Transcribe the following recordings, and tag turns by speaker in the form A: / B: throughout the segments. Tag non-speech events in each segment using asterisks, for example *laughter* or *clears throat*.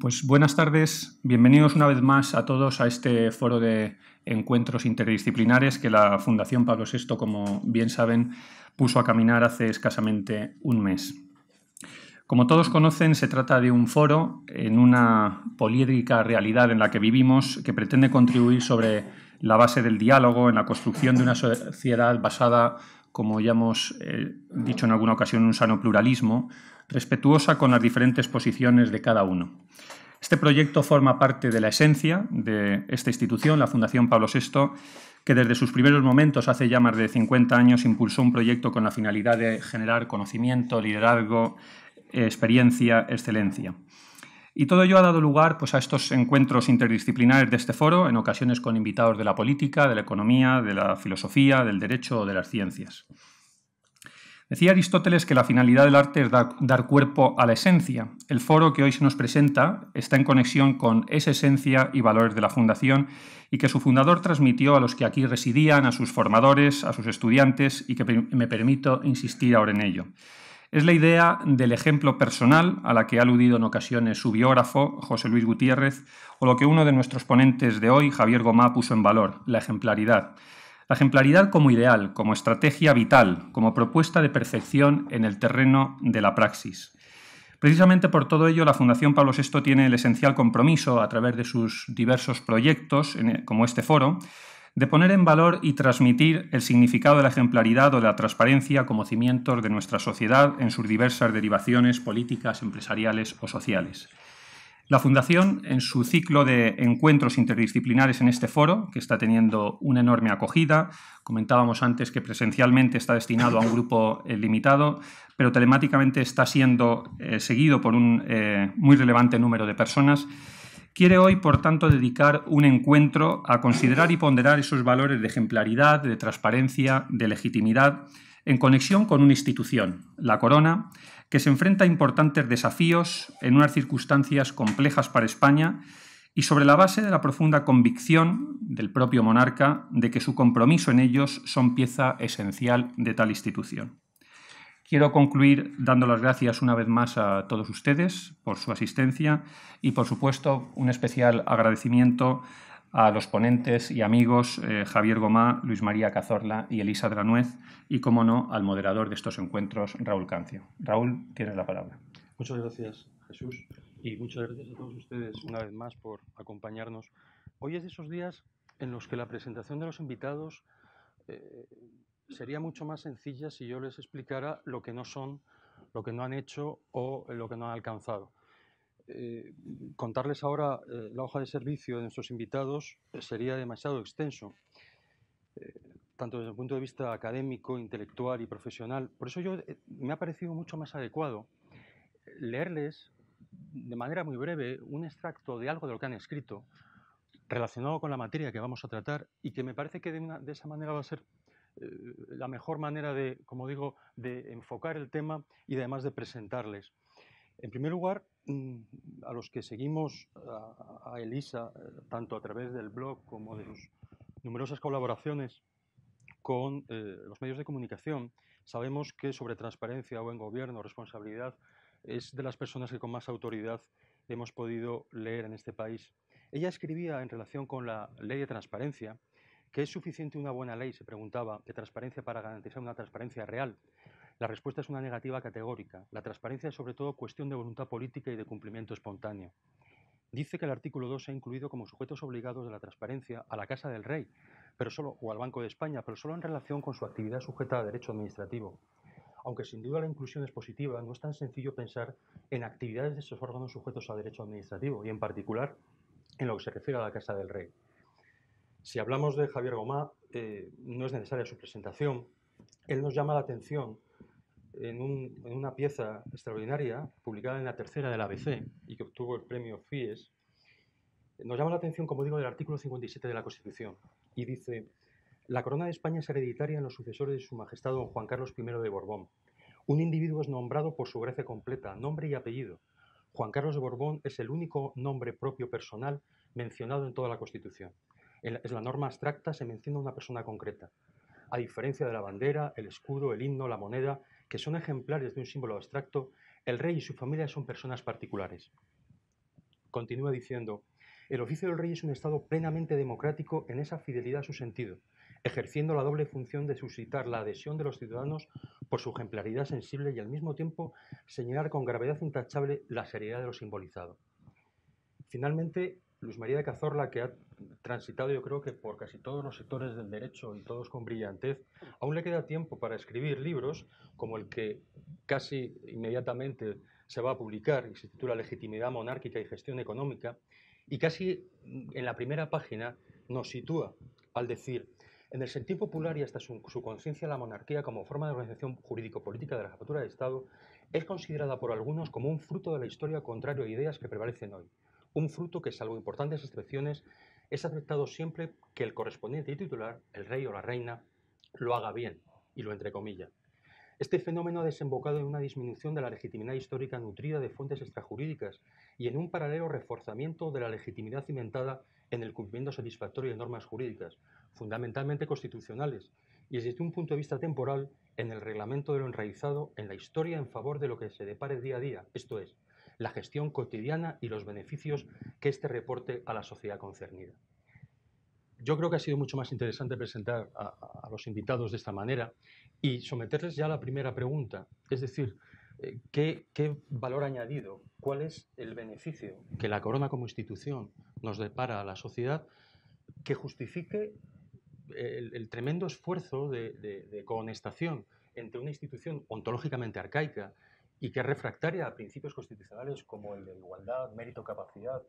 A: Pues buenas tardes, bienvenidos una vez más a todos a este foro de encuentros interdisciplinares que la Fundación Pablo VI, como bien saben, puso a caminar hace escasamente un mes. Como todos conocen, se trata de un foro en una poliédrica realidad en la que vivimos que pretende contribuir sobre la base del diálogo en la construcción de una sociedad basada, como ya hemos eh, dicho en alguna ocasión, en un sano pluralismo, respetuosa con las diferentes posiciones de cada uno. Este proyecto forma parte de la esencia de esta institución, la Fundación Pablo VI, que desde sus primeros momentos, hace ya más de 50 años, impulsó un proyecto con la finalidad de generar conocimiento, liderazgo, experiencia, excelencia. Y todo ello ha dado lugar pues, a estos encuentros interdisciplinares de este foro, en ocasiones con invitados de la política, de la economía, de la filosofía, del derecho o de las ciencias. Decía Aristóteles que la finalidad del arte es dar, cuerpo a la esencia. El foro que hoy se nos presenta está en conexión con esa esencia y valores de la Fundación y que su fundador transmitió a los que aquí residían, a sus formadores, a sus estudiantes y que me permito insistir ahora en ello. Es la idea del ejemplo personal a la que ha aludido en ocasiones su biógrafo, José Luis Gutiérrez, o lo que uno de nuestros ponentes de hoy, Javier Gomá, puso en valor, la ejemplaridad. La ejemplaridad como ideal, como estrategia vital, como propuesta de perfección en el terreno de la praxis. Precisamente por todo ello, la Fundación Pablo VI tiene el esencial compromiso, a través de sus diversos proyectos, como este foro, de poner en valor y transmitir el significado de la ejemplaridad o de la transparencia como cimientos de nuestra sociedad en sus diversas derivaciones políticas, empresariales o sociales. La Fundación, en su ciclo de encuentros interdisciplinares en este foro, que está teniendo una enorme acogida, comentábamos antes que presencialmente está destinado a un grupo eh, limitado, pero telemáticamente está siendo eh, seguido por un eh, muy relevante número de personas, quiere hoy, por tanto, dedicar un encuentro a considerar y ponderar esos valores de ejemplaridad, de transparencia, de legitimidad, en conexión con una institución, la Corona, que se enfrenta a importantes desafíos en unas circunstancias complejas para España y sobre la base de la profunda convicción del propio monarca de que su compromiso en ellos son pieza esencial de tal institución. Quiero concluir dando las gracias una vez más a todos ustedes por su asistencia y, por supuesto, un especial agradecimiento a los ponentes y amigos eh, Javier Gomá, Luis María Cazorla y Elisa Dranuez, y, como no, al moderador de estos encuentros, Raúl Cancio. Raúl, tienes la palabra.
B: Muchas gracias, Jesús, y muchas gracias a todos ustedes una vez más por acompañarnos. Hoy es de esos días en los que la presentación de los invitados eh, sería mucho más sencilla si yo les explicara lo que no son, lo que no han hecho o lo que no han alcanzado. Eh, contarles ahora eh, la hoja de servicio de nuestros invitados eh, sería demasiado extenso, tanto desde el punto de vista académico, intelectual y profesional. Por eso yo me ha parecido mucho más adecuado leerles de manera muy breve un extracto de algo de lo que han escrito relacionado con la materia que vamos a tratar y que me parece que de esa manera va a ser la mejor manera de, como digo, de enfocar el tema y además de presentarles. En primer lugar, Mm, a los que seguimos a, Elisa, eh, tanto a través del blog como de sus numerosas colaboraciones con eh, los medios de comunicación, sabemos que sobre transparencia, buen gobierno, responsabilidad, es de las personas que con más autoridad hemos podido leer en este país. Ella escribía en relación con la ley de transparencia, que es suficiente una buena ley, se preguntaba, de transparencia para garantizar una transparencia real. La respuesta es una negativa categórica. La transparencia es sobre todo cuestión de voluntad política y de cumplimiento espontáneo. Dice que el artículo 2 se ha incluido como sujetos obligados de la transparencia a la Casa del Rey pero solo, o al Banco de España, pero solo en relación con su actividad sujeta a derecho administrativo. Aunque sin duda la inclusión es positiva, no es tan sencillo pensar en actividades de esos órganos sujetos a derecho administrativo y en particular en lo que se refiere a la Casa del Rey. Si hablamos de Javier Gomá, eh, no es necesaria su presentación. Él nos llama la atención en, una pieza extraordinaria publicada en la tercera de la ABC y que obtuvo el premio FIES, nos llama la atención, como digo, del artículo 57 de la Constitución. Y dice, la corona de España es hereditaria en los sucesores de su majestad don Juan Carlos I de Borbón. Un individuo es nombrado por su gracia completa, nombre y apellido. Juan Carlos de Borbón es el único nombre propio personal mencionado en toda la Constitución. En es la norma abstracta, se menciona una persona concreta. A diferencia de la bandera, el escudo, el himno, la moneda que son ejemplares de un símbolo abstracto, el rey y su familia son personas particulares. Continúa diciendo, el oficio del rey es un estado plenamente democrático en esa fidelidad a su sentido, ejerciendo la doble función de suscitar la adhesión de los ciudadanos por su ejemplaridad sensible y al mismo tiempo señalar con gravedad intachable la seriedad de lo simbolizado. Finalmente, Luz María de Cazorla, que ha transitado yo creo que por casi todos los sectores del derecho y todos con brillantez, aún le queda tiempo para escribir libros como el que casi inmediatamente se va a publicar y se titula Legitimidad Monárquica y Gestión Económica, y casi en la primera página nos sitúa al decir, en el sentido popular y hasta su, conciencia, la monarquía como forma de organización jurídico-política de la jefatura de Estado es considerada por algunos como un fruto de la historia contrario a ideas que prevalecen hoy un fruto que, salvo importantes excepciones, es aceptado siempre que el correspondiente y titular, el rey o la reina, lo haga bien, y lo entre comillas. Este fenómeno ha desembocado en una disminución de la legitimidad histórica nutrida de fuentes extrajurídicas y en un paralelo reforzamiento de la legitimidad cimentada en el cumplimiento satisfactorio de normas jurídicas, fundamentalmente constitucionales, y desde un punto de vista temporal en el reglamento de lo enraizado en la historia en favor de lo que se depare día a día, esto es, la gestión cotidiana y los beneficios que este reporte a la sociedad concernida. Yo creo que ha sido mucho más interesante presentar a, los invitados de esta manera y someterles ya a la primera pregunta, es decir, eh, ¿Qué, valor añadido, cuál es el beneficio que la corona como institución nos depara a la sociedad que justifique el, tremendo esfuerzo de, de, conestación entre una institución ontológicamente arcaica y que refractaria a principios constitucionales como el de igualdad, mérito, capacidad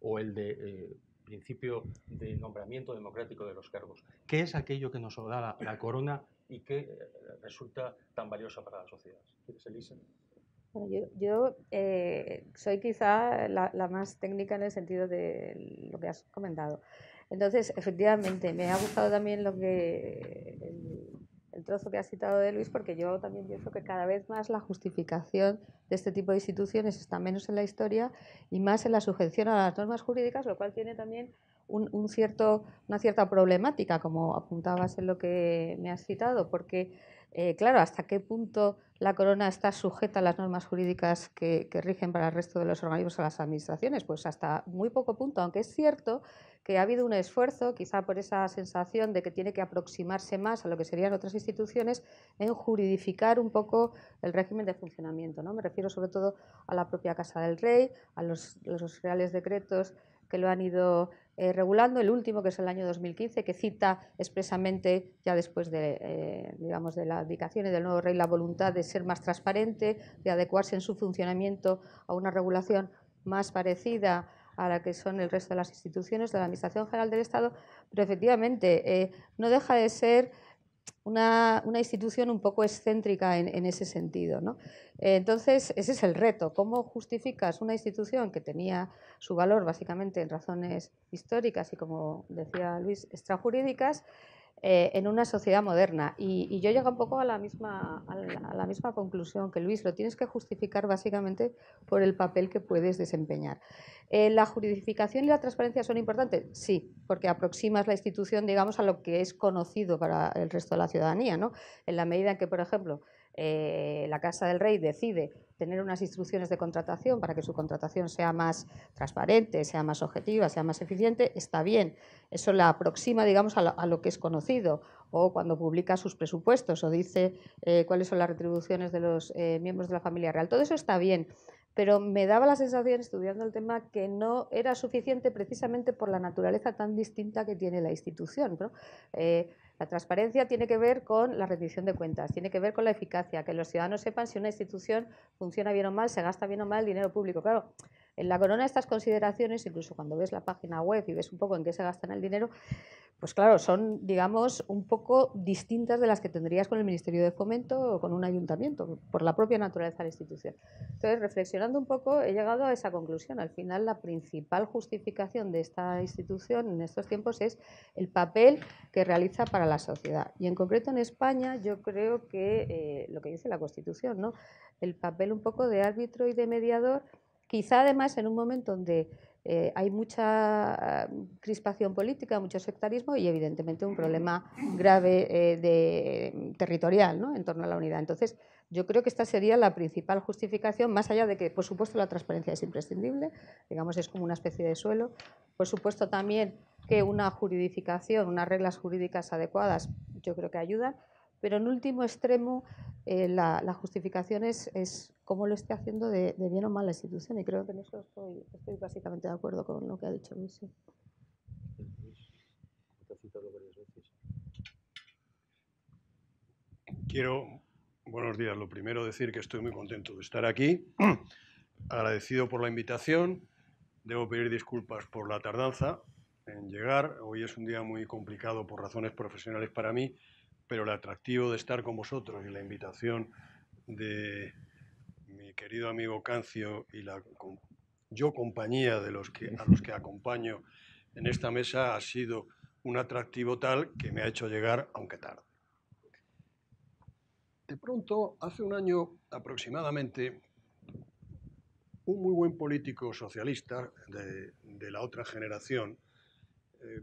B: o el de eh, principio de nombramiento democrático de los cargos. ¿Qué es aquello que nos da la, corona y que eh, resulta tan valioso para la sociedad? Elisa?
C: yo, eh, soy quizá la, más técnica en el sentido de lo que has comentado. Entonces, efectivamente, me ha gustado también lo que el trozo que has citado de Luis, porque yo también pienso que cada vez más la justificación de este tipo de instituciones está menos en la historia y más en la sujeción a las normas jurídicas, lo cual tiene también un, cierto, una cierta problemática, como apuntabas en lo que me has citado, porque, eh, claro, hasta qué punto la Corona está sujeta a las normas jurídicas que, rigen para el resto de los organismos a las administraciones? Pues hasta muy poco punto, aunque es cierto que ha habido un esfuerzo, quizá por esa sensación de que tiene que aproximarse más a lo que serían otras instituciones, en juridificar un poco el régimen de funcionamiento. ¿no? Me refiero sobre todo a la propia Casa del Rey, a los reales decretos que lo han ido eh, regulando, el último que es el año 2015, que cita expresamente, ya después de, eh, digamos, de la abdicación del nuevo rey, la voluntad de ser más transparente, de adecuarse en su funcionamiento a una regulación más parecida a la que son el resto de las instituciones de la Administración General del Estado, pero efectivamente eh, no deja de ser una, institución un poco excéntrica en, ese sentido. ¿no? Entonces, ese es el reto, cómo justificas una institución que tenía su valor básicamente en razones históricas y, como decía Luis, extrajurídicas, eh, en una sociedad moderna. Y, yo llego un poco a la, misma, a la, misma conclusión que Luis, lo tienes que justificar básicamente por el papel que puedes desempeñar. Eh, ¿La juridificación y la transparencia son importantes? Sí, porque aproximas la institución, digamos, a lo que es conocido para el resto de la ciudadanía, ¿no? En la medida en que, por ejemplo, eh, la Casa del Rey decide tener unas instrucciones de contratación para que su contratación sea más transparente, sea más objetiva, sea más eficiente, está bien. Eso la aproxima, digamos, a lo, que es conocido. O cuando publica sus presupuestos o dice eh, cuáles son las retribuciones de los eh, miembros de la familia real. Todo eso está bien, pero me daba la sensación, estudiando el tema, que no era suficiente precisamente por la naturaleza tan distinta que tiene la institución. Eh, la transparencia tiene que ver con la rendición de cuentas, tiene que ver con la eficacia, que los ciudadanos sepan si una institución funciona bien o mal, se gasta bien o mal el dinero público. Claro, en la corona estas consideraciones, incluso cuando ves la página web y ves un poco en qué se gastan el dinero, pues claro, son, digamos, un poco distintas de las que tendrías con el Ministerio de Fomento o con un ayuntamiento, por la propia naturaleza de la institución. Entonces, reflexionando un poco, he llegado a esa conclusión. Al final, la principal justificación de esta institución en estos tiempos es el papel que realiza para la sociedad. Y en concreto en España, yo creo que eh, lo que dice la Constitución, ¿no? el papel un poco de árbitro y de mediador Quizá además en un momento donde eh, hay mucha mm, crispación política, mucho sectarismo y evidentemente un problema grave eh, de, mm, territorial en torno a la unidad. Entonces, yo creo que esta sería la principal justificación, más allá de que, por supuesto, la transparencia es imprescindible, digamos, es como una especie de suelo. Por supuesto, también que una juridificación, unas reglas jurídicas adecuadas, yo creo que ayudan, pero en último extremo eh, la, justificación es, cómo lo esté haciendo de, bien o mal la institución y creo que en eso estoy, estoy básicamente de acuerdo con lo que ha dicho Luis.
D: Quiero, buenos días, lo primero decir que estoy muy contento de estar aquí, *clears throat* agradecido por la invitación, debo pedir disculpas por la tardanza en llegar, hoy es un día muy complicado por razones profesionales para mí, pero el atractivo de estar con vosotros y la invitación de mi querido amigo Cancio y la yo compañía de los que, a los que acompaño en esta mesa ha sido un atractivo tal que me ha hecho llegar, aunque tarde. De pronto, hace un año aproximadamente, un muy buen político socialista de, la otra generación, eh,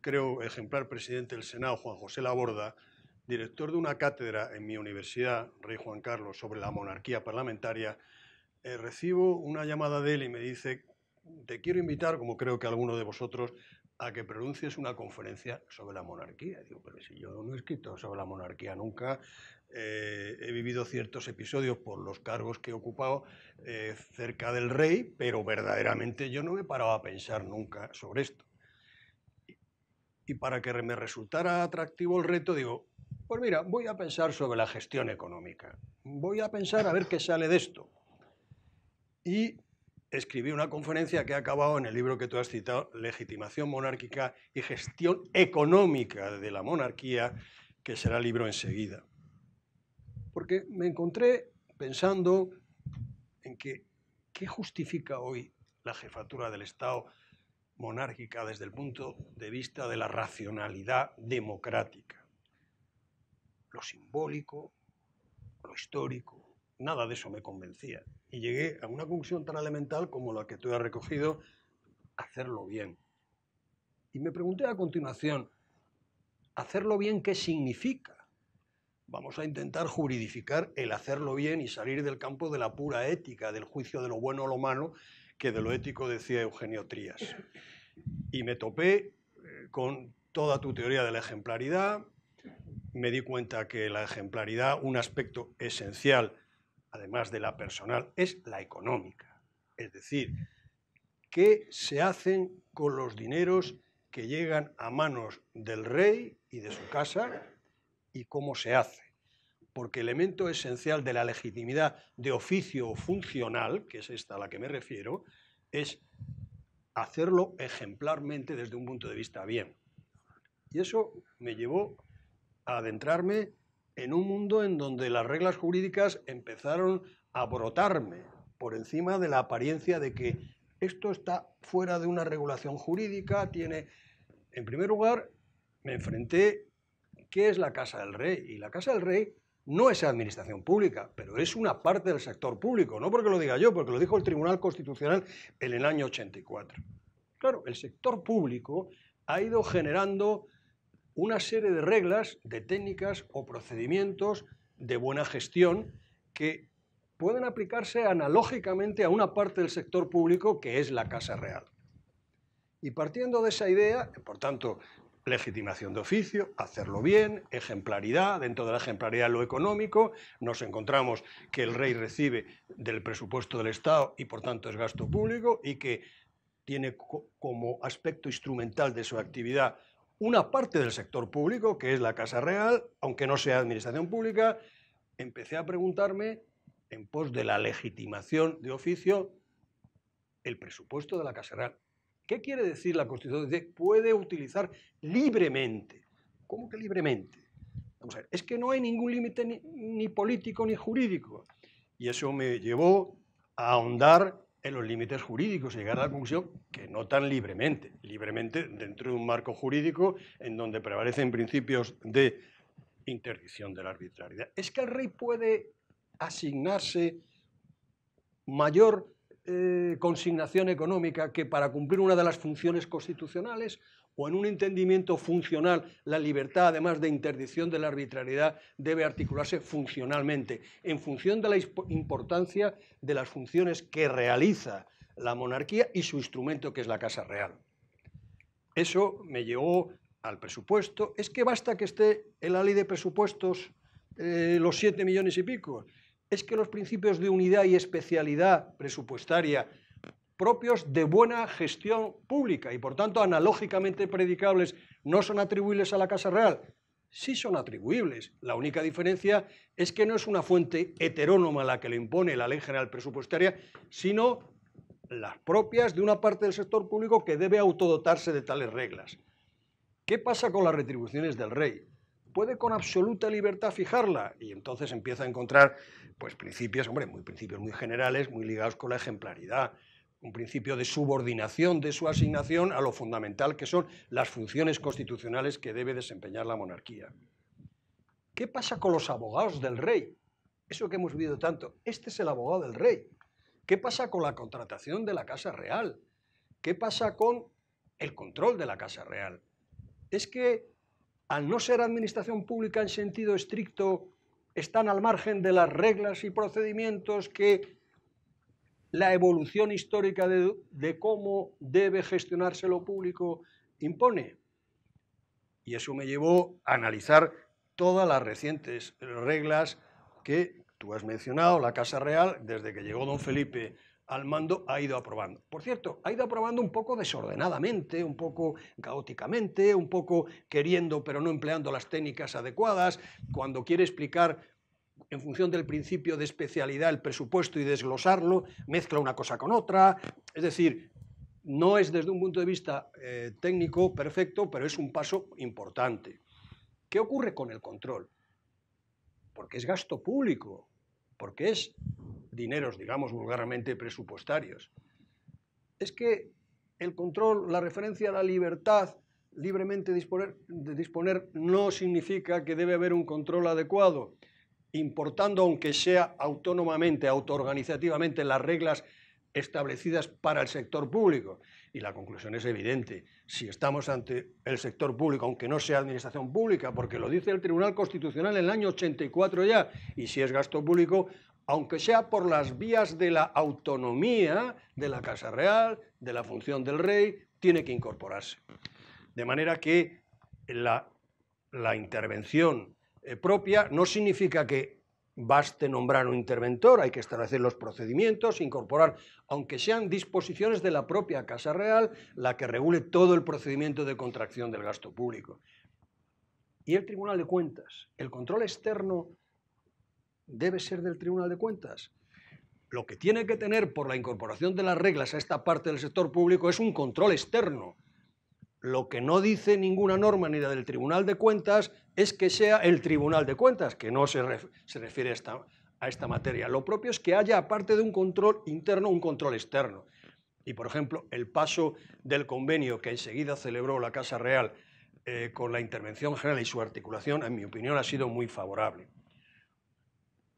D: creo, ejemplar presidente del Senado, Juan José Laborda, director de una cátedra en mi universidad, Rey Juan Carlos, sobre la monarquía parlamentaria, eh, recibo una llamada de él y me dice, te quiero invitar, como creo que alguno de vosotros, a que pronuncies una conferencia sobre la monarquía. Digo, pero si yo no he escrito sobre la monarquía nunca, eh, he vivido ciertos episodios por los cargos que he ocupado eh, cerca del rey, pero verdaderamente yo no me he parado a pensar nunca sobre esto. Y para que me resultara atractivo el reto, digo, pues mira, voy a pensar sobre la gestión económica. Voy a pensar a ver qué sale de esto. Y escribí una conferencia que ha acabado en el libro que tú has citado, Legitimación Monárquica y Gestión Económica de la Monarquía, que será libro enseguida. Porque me encontré pensando en que, ¿qué justifica hoy la jefatura del Estado monárquica desde el punto de vista de la racionalidad democrática. Lo simbólico, lo histórico, nada de eso me convencía. Y llegué a una conclusión tan elemental como la que tú has recogido, hacerlo bien. Y me pregunté a continuación, ¿hacerlo bien qué significa? Vamos a intentar juridificar el hacerlo bien y salir del campo de la pura ética, del juicio de lo bueno o lo malo, que de lo ético decía Eugenio Trías. Y me topé eh, con toda tu teoría de la ejemplaridad, me di cuenta que la ejemplaridad, un aspecto esencial, además de la personal, es la económica. Es decir, ¿qué se hacen con los dineros que llegan a manos del rey y de su casa y cómo se hace? porque elemento esencial de la legitimidad de oficio funcional, que es esta a la que me refiero, es hacerlo ejemplarmente desde un punto de vista bien. Y eso me llevó a adentrarme en un mundo en donde las reglas jurídicas empezaron a brotarme por encima de la apariencia de que esto está fuera de una regulación jurídica, tiene... En primer lugar, me enfrenté qué es la Casa del Rey. Y la Casa del Rey no es administración pública, pero es una parte del sector público, no porque lo diga yo, porque lo dijo el Tribunal Constitucional en el año 84. Claro, el sector público ha ido generando una serie de reglas, de técnicas o procedimientos de buena gestión que pueden aplicarse analógicamente a una parte del sector público que es la Casa Real. Y partiendo de esa idea, por tanto, legitimación de oficio, hacerlo bien, ejemplaridad, dentro de la ejemplaridad lo económico, nos encontramos que el rey recibe del presupuesto del Estado y por tanto es gasto público y que tiene como aspecto instrumental de su actividad una parte del sector público, que es la Casa Real, aunque no sea administración pública, empecé a preguntarme en pos de la legitimación de oficio el presupuesto de la Casa Real ¿Qué quiere decir la Constitución? Dice, puede utilizar libremente. ¿Cómo que libremente? Vamos a ver, es que no hay ningún límite ni, político ni jurídico. Y eso me llevó a ahondar en los límites jurídicos y llegar a la conclusión que no tan libremente, libremente dentro de un marco jurídico en donde prevalecen principios de interdicción de la arbitrariedad. Es que el rey puede asignarse mayor eh, consignación económica que para cumplir una de las funciones constitucionales o en un entendimiento funcional, la libertad, además de interdicción de la arbitrariedad, debe articularse funcionalmente, en función de la importancia de las funciones que realiza la monarquía y su instrumento, que es la Casa Real. Eso me llevó al presupuesto. Es que basta que esté en la ley de presupuestos eh, los siete millones y pico es que los principios de unidad y especialidad presupuestaria propios de buena gestión pública y por tanto analógicamente predicables no son atribuibles a la Casa Real. Sí son atribuibles. La única diferencia es que no es una fuente heterónoma la que le impone la Ley General Presupuestaria, sino las propias de una parte del sector público que debe autodotarse de tales reglas. ¿Qué pasa con las retribuciones del rey? puede con absoluta libertad fijarla y entonces empieza a encontrar pues principios, hombre, muy principios muy generales, muy ligados con la ejemplaridad, un principio de subordinación de su asignación a lo fundamental que son las funciones constitucionales que debe desempeñar la monarquía. ¿Qué pasa con los abogados del rey? Eso que hemos vivido tanto. Este es el abogado del rey. ¿Qué pasa con la contratación de la Casa Real? ¿Qué pasa con el control de la Casa Real? Es que al no ser administración pública en sentido estricto, están al margen de las reglas y procedimientos que la evolución histórica de, cómo debe gestionarse lo público impone. Y eso me llevó a analizar todas las recientes reglas que tú has mencionado, la Casa Real, desde que llegó don Felipe al mando ha ido aprobando. Por cierto, ha ido aprobando un poco desordenadamente, un poco caóticamente, un poco queriendo pero no empleando las técnicas adecuadas, cuando quiere explicar en función del principio de especialidad el presupuesto y desglosarlo, mezcla una cosa con otra, es decir, no es desde un punto de vista eh, técnico perfecto, pero es un paso importante. ¿Qué ocurre con el control? Porque es gasto público, porque es dineros, digamos vulgarmente, presupuestarios. Es que el control, la referencia a la libertad, libremente disponer, de disponer, no significa que debe haber un control adecuado, importando aunque sea autónomamente, autoorganizativamente, las reglas establecidas para el sector público. Y la conclusión es evidente. Si estamos ante el sector público, aunque no sea administración pública, porque lo dice el Tribunal Constitucional en el año 84 ya, y si es gasto público, aunque sea por las vías de la autonomía de la Casa Real, de la función del rey, tiene que incorporarse. De manera que la, intervención eh, propia no significa que baste nombrar un interventor, hay que establecer los procedimientos, incorporar, aunque sean disposiciones de la propia Casa Real, la que regule todo el procedimiento de contracción del gasto público. Y el Tribunal de Cuentas, el control externo debe ser del Tribunal de Cuentas. Lo que tiene que tener por la incorporación de las reglas a esta parte del sector público es un control externo. Lo que no dice ninguna norma ni la del Tribunal de Cuentas es que sea el Tribunal de Cuentas, que no se, refiere a esta, materia. Lo propio es que haya, aparte de un control interno, un control externo. Y, por ejemplo, el paso del convenio que enseguida celebró la Casa Real eh, con la intervención general y su articulación, en mi opinión, ha sido muy favorable.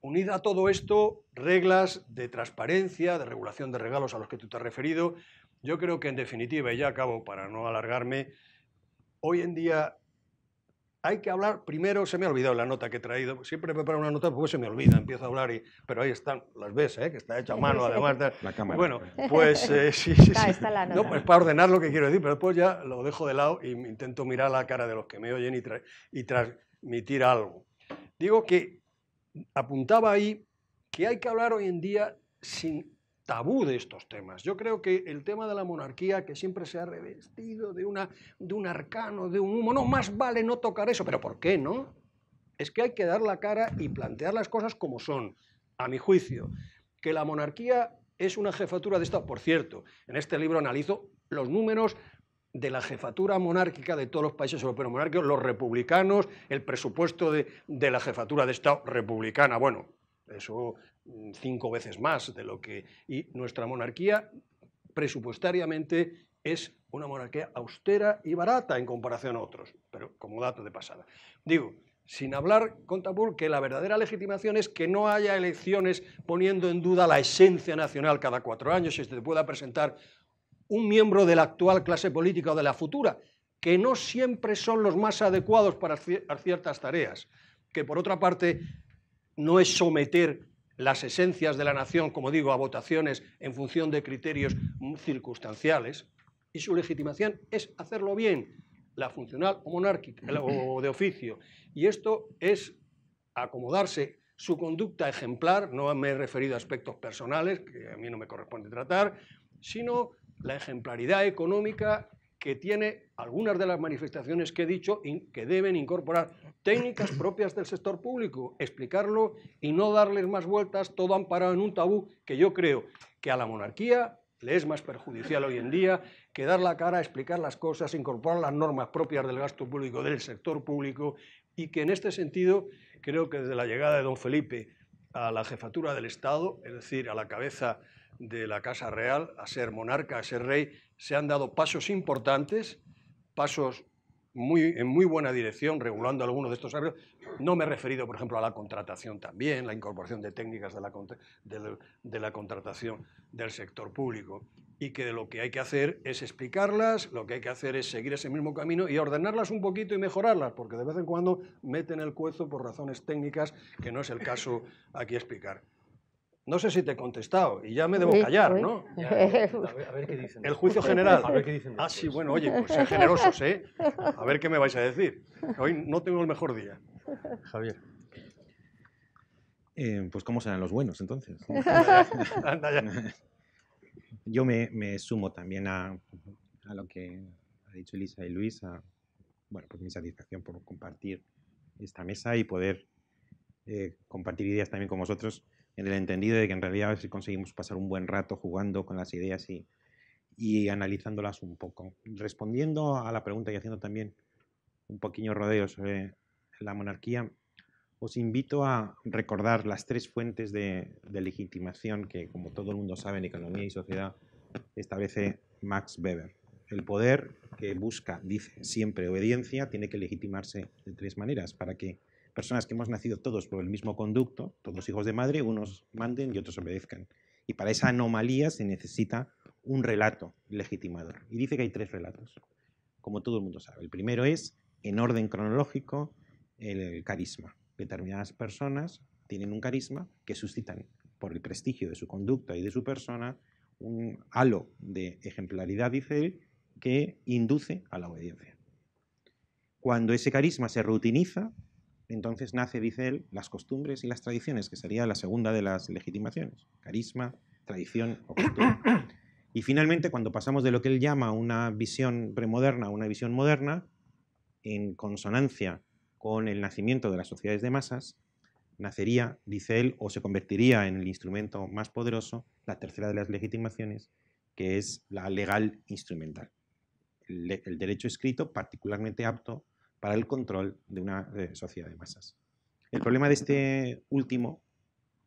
D: Unida a todo esto, reglas de transparencia, de regulación de regalos a los que tú te has referido. Yo creo que en definitiva, y ya acabo para no alargarme, hoy en día hay que hablar, primero se me ha olvidado la nota que he traído, siempre preparo una nota porque se me olvida, empiezo a hablar, y, pero ahí están, las ves, ¿eh? que está hecha a mano además. De...
B: La Bueno, pues eh, *laughs* sí, sí,
D: sí. No, pues para ordenar lo que quiero decir, pero después ya lo dejo de lado y e intento mirar la cara de los que me oyen y, y transmitir algo. Digo que apuntaba ahí que hay que hablar hoy en día sin tabú de estos temas. Yo creo que el tema de la monarquía, que siempre se ha revestido de, una, de un arcano, de un humo, no, más vale no tocar eso, pero ¿por qué no? Es que hay que dar la cara y plantear las cosas como son, a mi juicio. Que la monarquía es una jefatura de Estado, por cierto, en este libro analizo los números de la jefatura monárquica de todos los países europeos monárquicos, los republicanos, el presupuesto de, la jefatura de Estado republicana, bueno, eso mm, cinco veces más de lo que... Y nuestra monarquía presupuestariamente es una monarquía austera y barata en comparación a otros, pero como dato de pasada. Digo, sin hablar con tabú que la verdadera legitimación es que no haya elecciones poniendo en duda la esencia nacional cada cuatro años si se te pueda presentar un miembro de la actual clase política o de la futura, que no siempre son los más adecuados para ciertas tareas, que por otra parte no es someter las esencias de la nación, como digo, a votaciones en función de criterios circunstanciales, y su legitimación es hacerlo bien, la funcional o monárquica, o de oficio. Y esto es acomodarse su conducta ejemplar, no me he referido a aspectos personales, que a mí no me corresponde tratar, sino la ejemplaridad económica que tiene algunas de las manifestaciones que he dicho que deben incorporar técnicas propias del sector público, explicarlo y no darles más vueltas, todo amparado en un tabú que yo creo que a la monarquía le es más perjudicial hoy en día que dar la cara, explicar las cosas, incorporar las normas propias del gasto público, del sector público y que en este sentido creo que desde la llegada de don Felipe a la jefatura del Estado, es decir, a la cabeza de la Casa Real, a ser monarca, a ser rey, se han dado pasos importantes, pasos muy, en muy buena dirección, regulando algunos de estos ámbitos. No me he referido, por ejemplo, a la contratación también, la incorporación de técnicas de la, de la contratación del sector público, y que lo que hay que hacer es explicarlas, lo que hay que hacer es seguir ese mismo camino y ordenarlas un poquito y mejorarlas, porque de vez en cuando meten el cuezo por razones técnicas que no es el caso aquí explicar. No sé si te he contestado y ya me debo callar, ¿no?
B: a, ver, qué dicen. El
D: juicio general. A ver qué dicen. Ah, sí, bueno, oye, pues sean *laughs* generosos, ¿eh? A ver qué me vais a decir.
E: Hoy no tengo el mejor día. Javier. Eh, pues cómo serán los buenos entonces. *laughs* *laughs* Yo me, sumo también a, lo que ha dicho Elisa y Luis, bueno, pues mi satisfacción por compartir esta mesa y poder eh, compartir ideas también con vosotros en el entendido de que en realidad a conseguimos pasar un buen rato jugando con las ideas y, analizándolas un poco. Respondiendo a la pregunta y haciendo también un pequeño rodeo sobre la monarquía, os invito a recordar las tres fuentes de, de, legitimación que, como todo el mundo sabe, en economía y sociedad establece Max Weber. El poder que busca, dice siempre, obediencia, tiene que legitimarse de tres maneras para que personas que hemos nacido todos por el mismo conducto, todos hijos de madre, unos manden y otros obedezcan. Y para esa anomalía se necesita un relato legitimador. Y dice que hay tres relatos, como todo el mundo sabe. El primero es, en orden cronológico, el carisma. Determinadas personas tienen un carisma que suscitan, por el prestigio de su conducta y de su persona, un halo de ejemplaridad, dice él, que induce a la obediencia. Cuando ese carisma se rutiniza, entonces nace, dice él, las costumbres y las tradiciones, que sería la segunda de las legitimaciones, carisma, tradición o costumbre. *coughs* Y finalmente, cuando pasamos de lo que él llama una visión premoderna a una visión moderna, en consonancia con el nacimiento de las sociedades de masas, nacería, dice él, o se convertiría en el instrumento más poderoso, la tercera de las legitimaciones, que es la legal instrumental, el derecho escrito particularmente apto para el control de una eh, sociedad de masas. El problema de este último,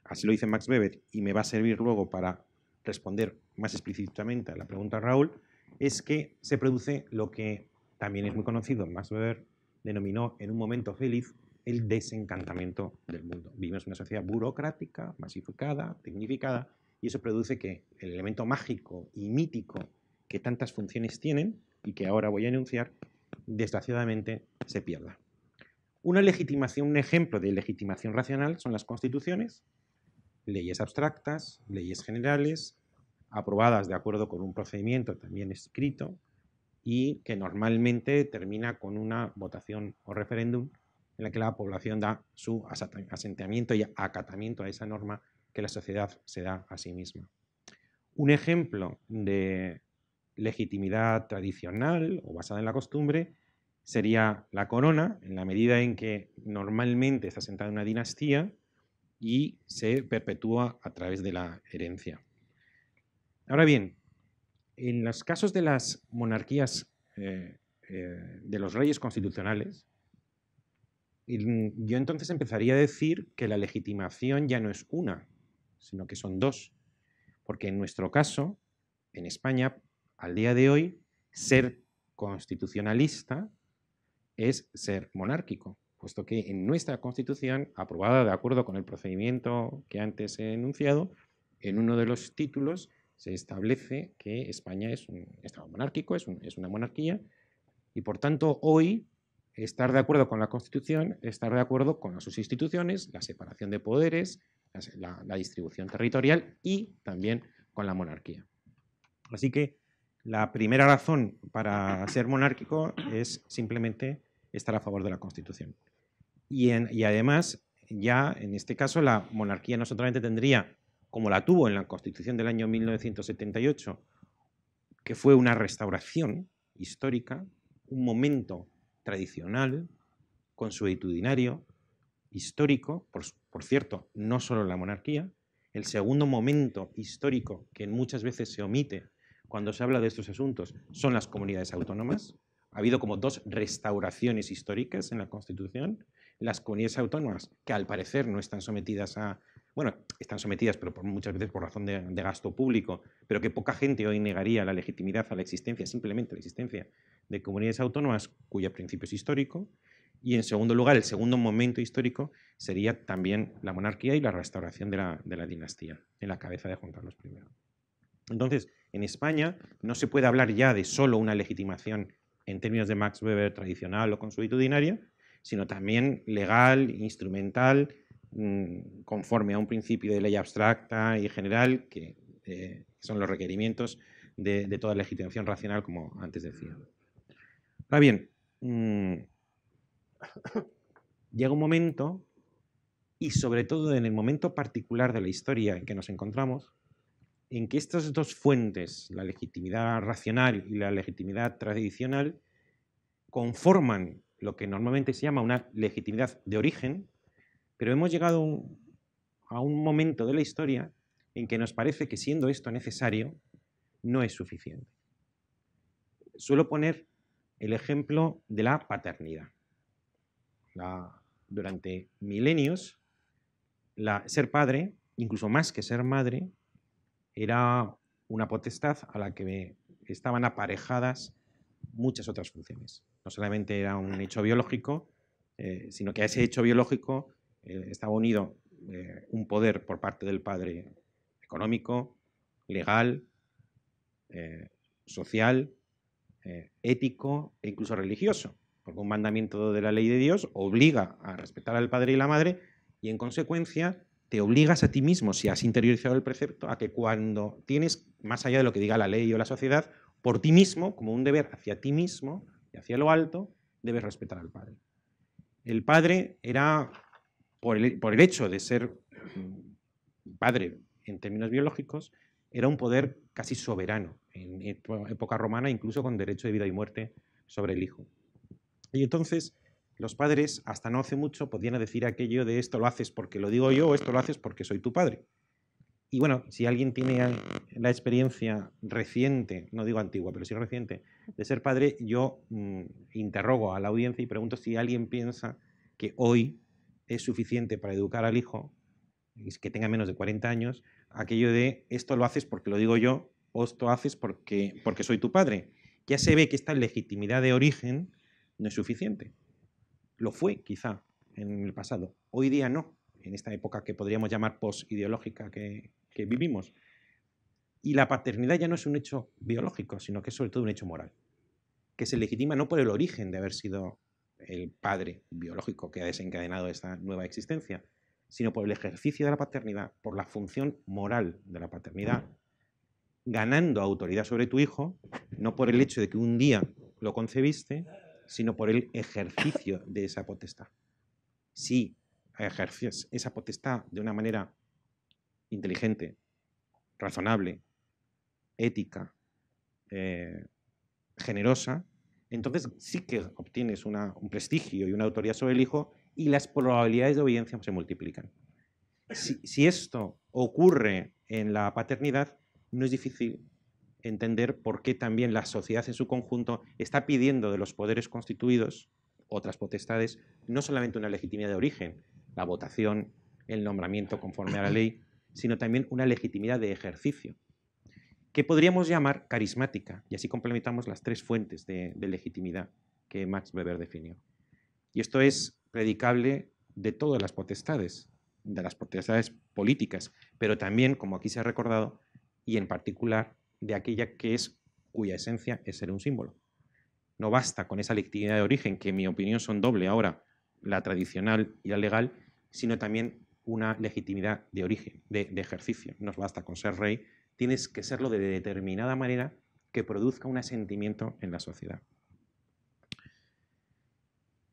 E: así lo dice Max Weber, y me va a servir luego para responder más explícitamente a la pregunta de Raúl, es que se produce lo que también es muy conocido, Max Weber denominó en un momento feliz el desencantamiento del mundo. Vivimos una sociedad burocrática, masificada, tecnificada, y eso produce que el elemento mágico y mítico que tantas funciones tienen, y que ahora voy a enunciar, desgraciadamente, se pierda. Una legitimación, un ejemplo de legitimación racional son las constituciones, leyes abstractas, leyes generales, aprobadas de acuerdo con un procedimiento también escrito y que normalmente termina con una votación o referéndum en la que la población da su asentamiento y acatamiento a esa norma que la sociedad se da a sí misma. Un ejemplo de legitimidad tradicional o basada en la costumbre sería la corona, en la medida en que normalmente está sentada en una dinastía y se perpetúa a través de la herencia. Ahora bien, en los casos de las monarquías eh, eh, de los reyes constitucionales, yo entonces empezaría a decir que la legitimación ya no es una, sino que son dos. Porque en nuestro caso, en España, al día de hoy, ser constitucionalista es ser monárquico, puesto que en nuestra Constitución, aprobada de acuerdo con el procedimiento que antes he enunciado, en uno de los títulos se establece que España es un Estado monárquico, es, una monarquía, y por tanto hoy estar de acuerdo con la Constitución, estar de acuerdo con sus instituciones, la separación de poderes, la, la distribución territorial y también con la monarquía. Así que la primera razón para *coughs* ser monárquico es simplemente estar a favor de la Constitución. Y, además, ya en este caso, la monarquía no solamente tendría, como la tuvo en la Constitución del año 1978, que fue una restauración histórica, un momento tradicional, consuetudinario, histórico, por, por, cierto, no solo la monarquía, el segundo momento histórico que muchas veces se omite cuando se habla de estos asuntos son las comunidades autónomas. Ha habido como dos restauraciones históricas en la Constitución. Las comunidades autónomas, que al parecer no están sometidas a... Bueno, están sometidas, pero por, muchas veces por razón de, gasto público, pero que poca gente hoy negaría la legitimidad a la existencia, simplemente la existencia de comunidades autónomas cuyo principio es histórico. Y en segundo lugar, el segundo momento histórico sería también la monarquía y la restauración de la, de la dinastía en la cabeza de Juan Carlos I. Entonces, en España no se puede hablar ya de solo una legitimación en términos de Max Weber tradicional o consuetudinaria, sino también legal, instrumental, mm, conforme a un principio de ley abstracta y general, que eh, son los requerimientos de, toda legitimación racional, como antes decía. Ahora bien, mm, *coughs* llega un momento, y sobre todo en el momento particular de la historia en que nos encontramos, en que estas dos fuentes, la legitimidad racional y la legitimidad tradicional, conforman lo que normalmente se llama una legitimidad de origen, pero hemos llegado a un momento de la historia en que nos parece que siendo esto necesario, no es suficiente. Suelo poner el ejemplo de la paternidad. durante milenios, ser padre, incluso más que ser madre, era una potestad a la que estaban aparejadas muchas otras funciones. No solamente era un hecho biológico, eh, sino que a ese hecho biológico eh, estaba unido eh, un poder por parte del padre económico, legal, social, ético e incluso religioso. Porque un mandamiento de la ley de Dios obliga a respetar al padre y la madre y en consecuencia te obligas a ti mismo, si has interiorizado el precepto, a que cuando tienes, más allá de lo que diga la ley o la sociedad, por ti mismo, como un deber hacia ti mismo y hacia lo alto, debes respetar al padre. El padre era, por el, hecho de ser mm, padre en términos biológicos, era un poder casi soberano, en época romana incluso con derecho de vida y muerte sobre el hijo. Y entonces, los padres hasta no hace mucho podían decir aquello de esto lo haces porque lo digo yo o esto lo haces porque soy tu padre. Y bueno, si alguien tiene la experiencia reciente, no digo antigua, pero sí reciente, de ser padre, yo mm, interrogo a la audiencia y pregunto si alguien piensa que hoy es suficiente para educar al hijo, que tenga menos de 40 años, aquello de esto lo haces porque lo digo yo o esto haces porque, porque soy tu padre. Ya se ve que esta legitimidad de origen no es suficiente. Lo fue, quizá, en el pasado. Hoy día no, en esta época que podríamos llamar post-ideológica que, que vivimos. Y la paternidad ya no es un hecho biológico, sino que es sobre todo un hecho moral, que se legitima no por el origen de haber sido el padre biológico que ha desencadenado esta nueva existencia, sino por el ejercicio de la paternidad, por la función moral de la paternidad, ganando autoridad sobre tu hijo, no por el hecho de que un día lo concebiste, sino por el ejercicio de esa potestad. Si ejerces esa potestad de una manera inteligente, razonable, ética, eh, generosa, entonces sí que obtienes un prestigio y una autoridad sobre el hijo y las probabilidades de obediencia se multiplican. si esto ocurre en la paternidad, no es difícil entender por qué también la sociedad en su conjunto está pidiendo de los poderes constituidos, otras potestades, no solamente una legitimidad de origen, la votación, el nombramiento conforme a la ley, sino también una legitimidad de ejercicio, que podríamos llamar carismática, y así complementamos las tres fuentes de, legitimidad que Max Weber definió. Y esto es predicable de todas las potestades, de las potestades políticas, pero también, como aquí se ha recordado, y en particular de aquella que es cuya esencia es ser un símbolo. No basta con esa legitimidad de origen, que en mi opinión son doble ahora, la tradicional y la legal, sino también una legitimidad de origen, de, de ejercicio. No basta con ser rey, tienes que serlo de determinada manera que produzca un asentimiento en la sociedad.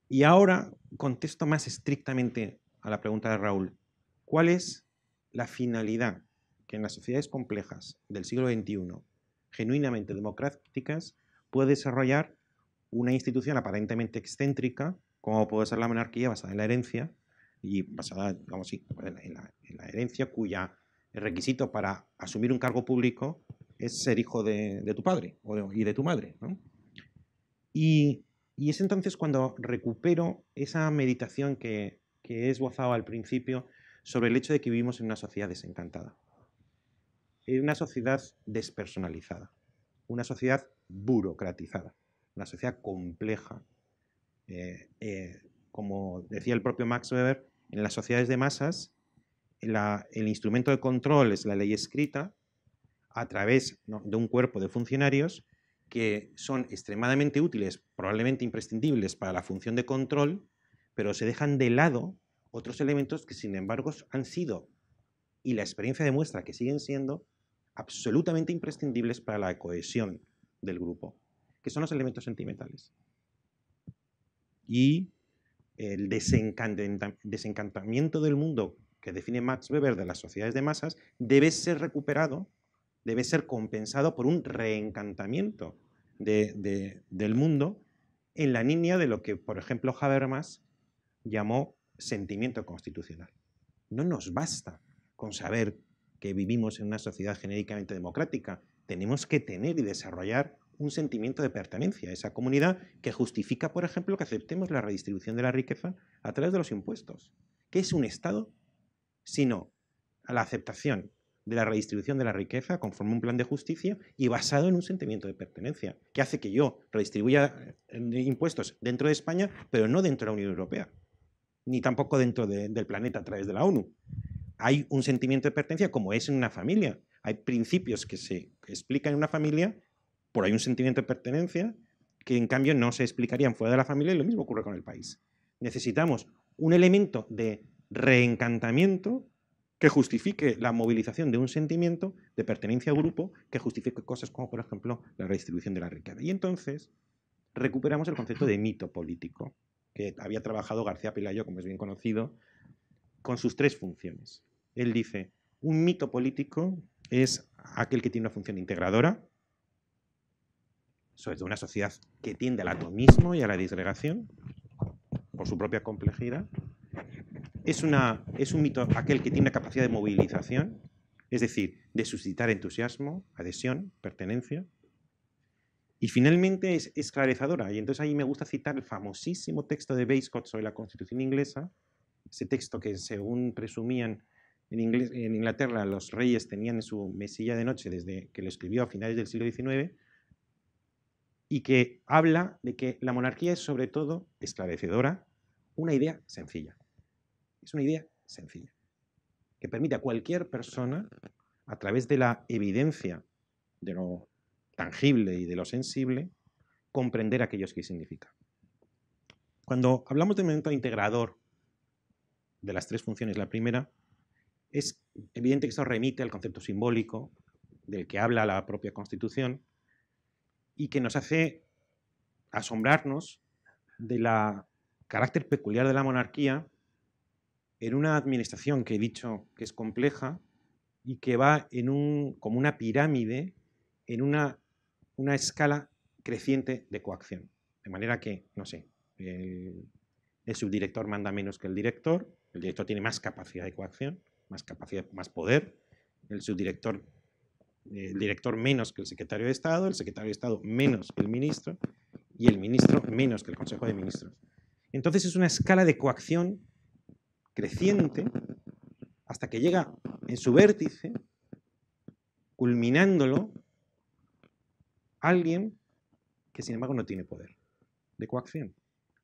E: Y ahora contesto más estrictamente a la pregunta de Raúl. ¿Cuál es la finalidad que en las sociedades complejas del siglo XXI, genuinamente democráticas, puede desarrollar una institución aparentemente excéntrica, como puede ser la monarquía basada en la herencia, y basada digamos, en, la, herencia, cuya requisito para asumir un cargo público es ser hijo de, tu padre y de tu madre. ¿no? Y, es entonces cuando recupero esa meditación que, que he esbozado al principio sobre el hecho de que vivimos en una sociedad desencantada. Es eh, una sociedad despersonalizada, una sociedad burocratizada, una sociedad compleja. Eh, eh, como decía el propio Max Weber, en las sociedades de masas el instrumento de control es la ley escrita a través de un cuerpo de funcionarios que son extremadamente útiles, probablemente imprescindibles para la función de control, pero se dejan de lado otros elementos que sin embargo han sido y la experiencia demuestra que siguen siendo absolutamente imprescindibles para la cohesión del grupo, que son los elementos sentimentales. Y el desencantamiento del mundo que define Max Weber de las sociedades de masas debe ser recuperado, debe ser compensado por un reencantamiento del mundo en la línea de lo que, por ejemplo, Habermas llamó sentimiento constitucional. No nos basta con saber que vivimos en una sociedad genéricamente democrática. Tenemos que tener y desarrollar un sentimiento de pertenencia a esa comunidad que justifica, por ejemplo, que aceptemos la redistribución de la riqueza a través de los impuestos. ¿Qué es un Estado? Sino a la aceptación de la redistribución de la riqueza conforme a un plan de justicia y basado en un sentimiento de pertenencia, que hace que yo redistribuya eh, impuestos dentro de España, pero no dentro de la Unión Europea, ni tampoco dentro del planeta a través de la ONU hay un sentimiento de pertenencia como es en una familia. Hay principios que se explican en una familia, por ahí un sentimiento de pertenencia, que en cambio no se explicarían fuera de la familia y lo mismo ocurre con el país. Necesitamos un elemento de reencantamiento que justifique la movilización de un sentimiento de pertenencia a grupo que justifique cosas como, por ejemplo, la redistribución de la riqueza. Y entonces recuperamos el concepto de mito político que había trabajado García Pelayo, como es bien conocido, con sus tres funciones. Él dice, un mito político es aquel que tiene una función integradora, sobre todo una sociedad que tiende al atomismo y a la disgregación, por su propia complejidad. Es, una, es un mito aquel que tiene una capacidad de movilización, es decir, de suscitar entusiasmo, adhesión, pertenencia. Y finalmente es esclarezadora, Y entonces ahí me gusta citar el famosísimo texto de Bayscott sobre la Constitución inglesa, ese texto que según presumían en, Inglaterra los reyes tenían en su mesilla de noche desde que lo escribió a finales del siglo XIX y que habla de que la monarquía es sobre todo esclarecedora, una idea sencilla. Es una idea sencilla que permite a cualquier persona, a través de la evidencia de lo tangible y de lo sensible, comprender aquello que significa. Cuando hablamos de momento integrador de las tres funciones, la primera es evidente que eso remite al concepto simbólico del que habla la propia Constitución y que nos hace asombrarnos del carácter peculiar de la monarquía en una administración que he dicho que es compleja y que va como una pirámide en una, escala creciente de coacción. De manera que, no sé, el subdirector manda menos que el director, el director tiene más capacidad de coacción, más capacidad, más poder, el subdirector, el director menos que el secretario de Estado, el secretario de Estado menos que el ministro y el ministro menos que el Consejo de Ministros. Entonces es una escala de coacción creciente hasta que llega en su vértice, culminándolo, alguien que sin embargo no tiene poder de coacción.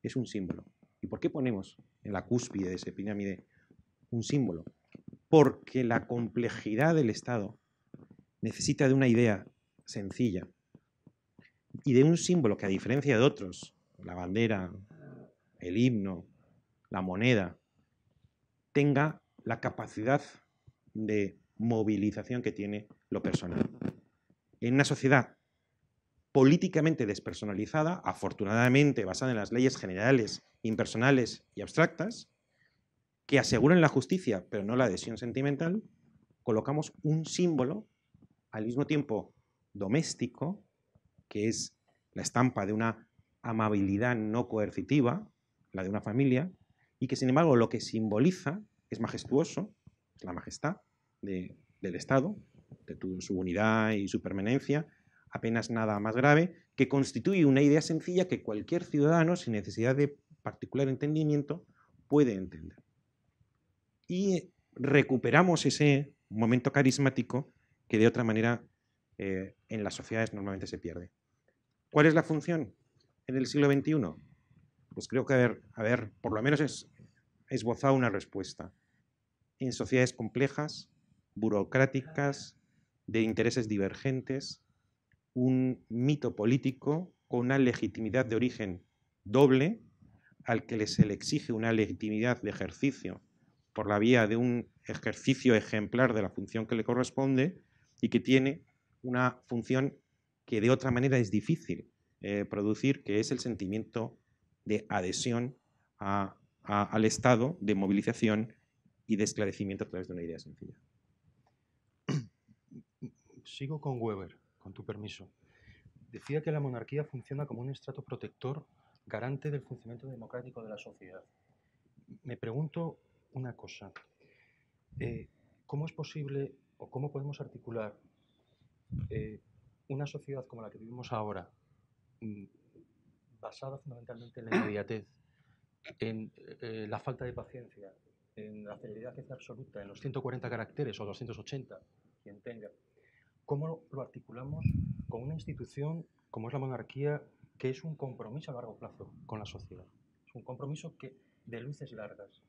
E: Es un símbolo. ¿Y por qué ponemos en la cúspide de ese pirámide un símbolo? porque la complejidad del Estado necesita de una idea sencilla y de un símbolo que a diferencia de otros, la bandera, el himno, la moneda, tenga la capacidad de movilización que tiene lo personal. En una sociedad políticamente despersonalizada, afortunadamente basada en las leyes generales, impersonales y abstractas, que aseguren la justicia, pero no la adhesión sentimental, colocamos un símbolo al mismo tiempo doméstico, que es la estampa de una amabilidad no coercitiva, la de una familia, y que sin embargo lo que simboliza es majestuoso, la majestad del Estado, de su unidad y su permanencia, apenas nada más grave, que constituye una idea sencilla que cualquier ciudadano, sin necesidad de particular entendimiento, puede entender y recuperamos ese momento carismático que de otra manera eh, en las sociedades normalmente se pierde. ¿Cuál es la función en el siglo XXI? Pues creo que haber, por lo menos es, esbozado una respuesta. En sociedades complejas, burocráticas, de intereses divergentes, un mito político con una legitimidad de origen doble, al que se le exige una legitimidad de ejercicio por la vía de un ejercicio ejemplar de la función que le corresponde y que tiene una función que de otra manera es difícil eh, producir, que es el sentimiento de adhesión al estado de movilización y de esclarecimiento a través de una idea sencilla.
B: *clears throat* Sigo con Weber, con tu permiso. Decía que la monarquía funciona como un estrato protector, garante del funcionamiento democrático de la sociedad. Me pregunto una cosa. Eh, ¿Cómo es posible o cómo podemos articular eh, una sociedad como la que vivimos ahora, mm, basada fundamentalmente en la inmediatez, en eh, la falta de paciencia, en la celeridad que es absoluta, en los 140 caracteres o 280, quien tenga, ¿cómo lo articulamos con una institución como es la monarquía, que es un compromiso a largo plazo con la sociedad? Es un compromiso que de luces largas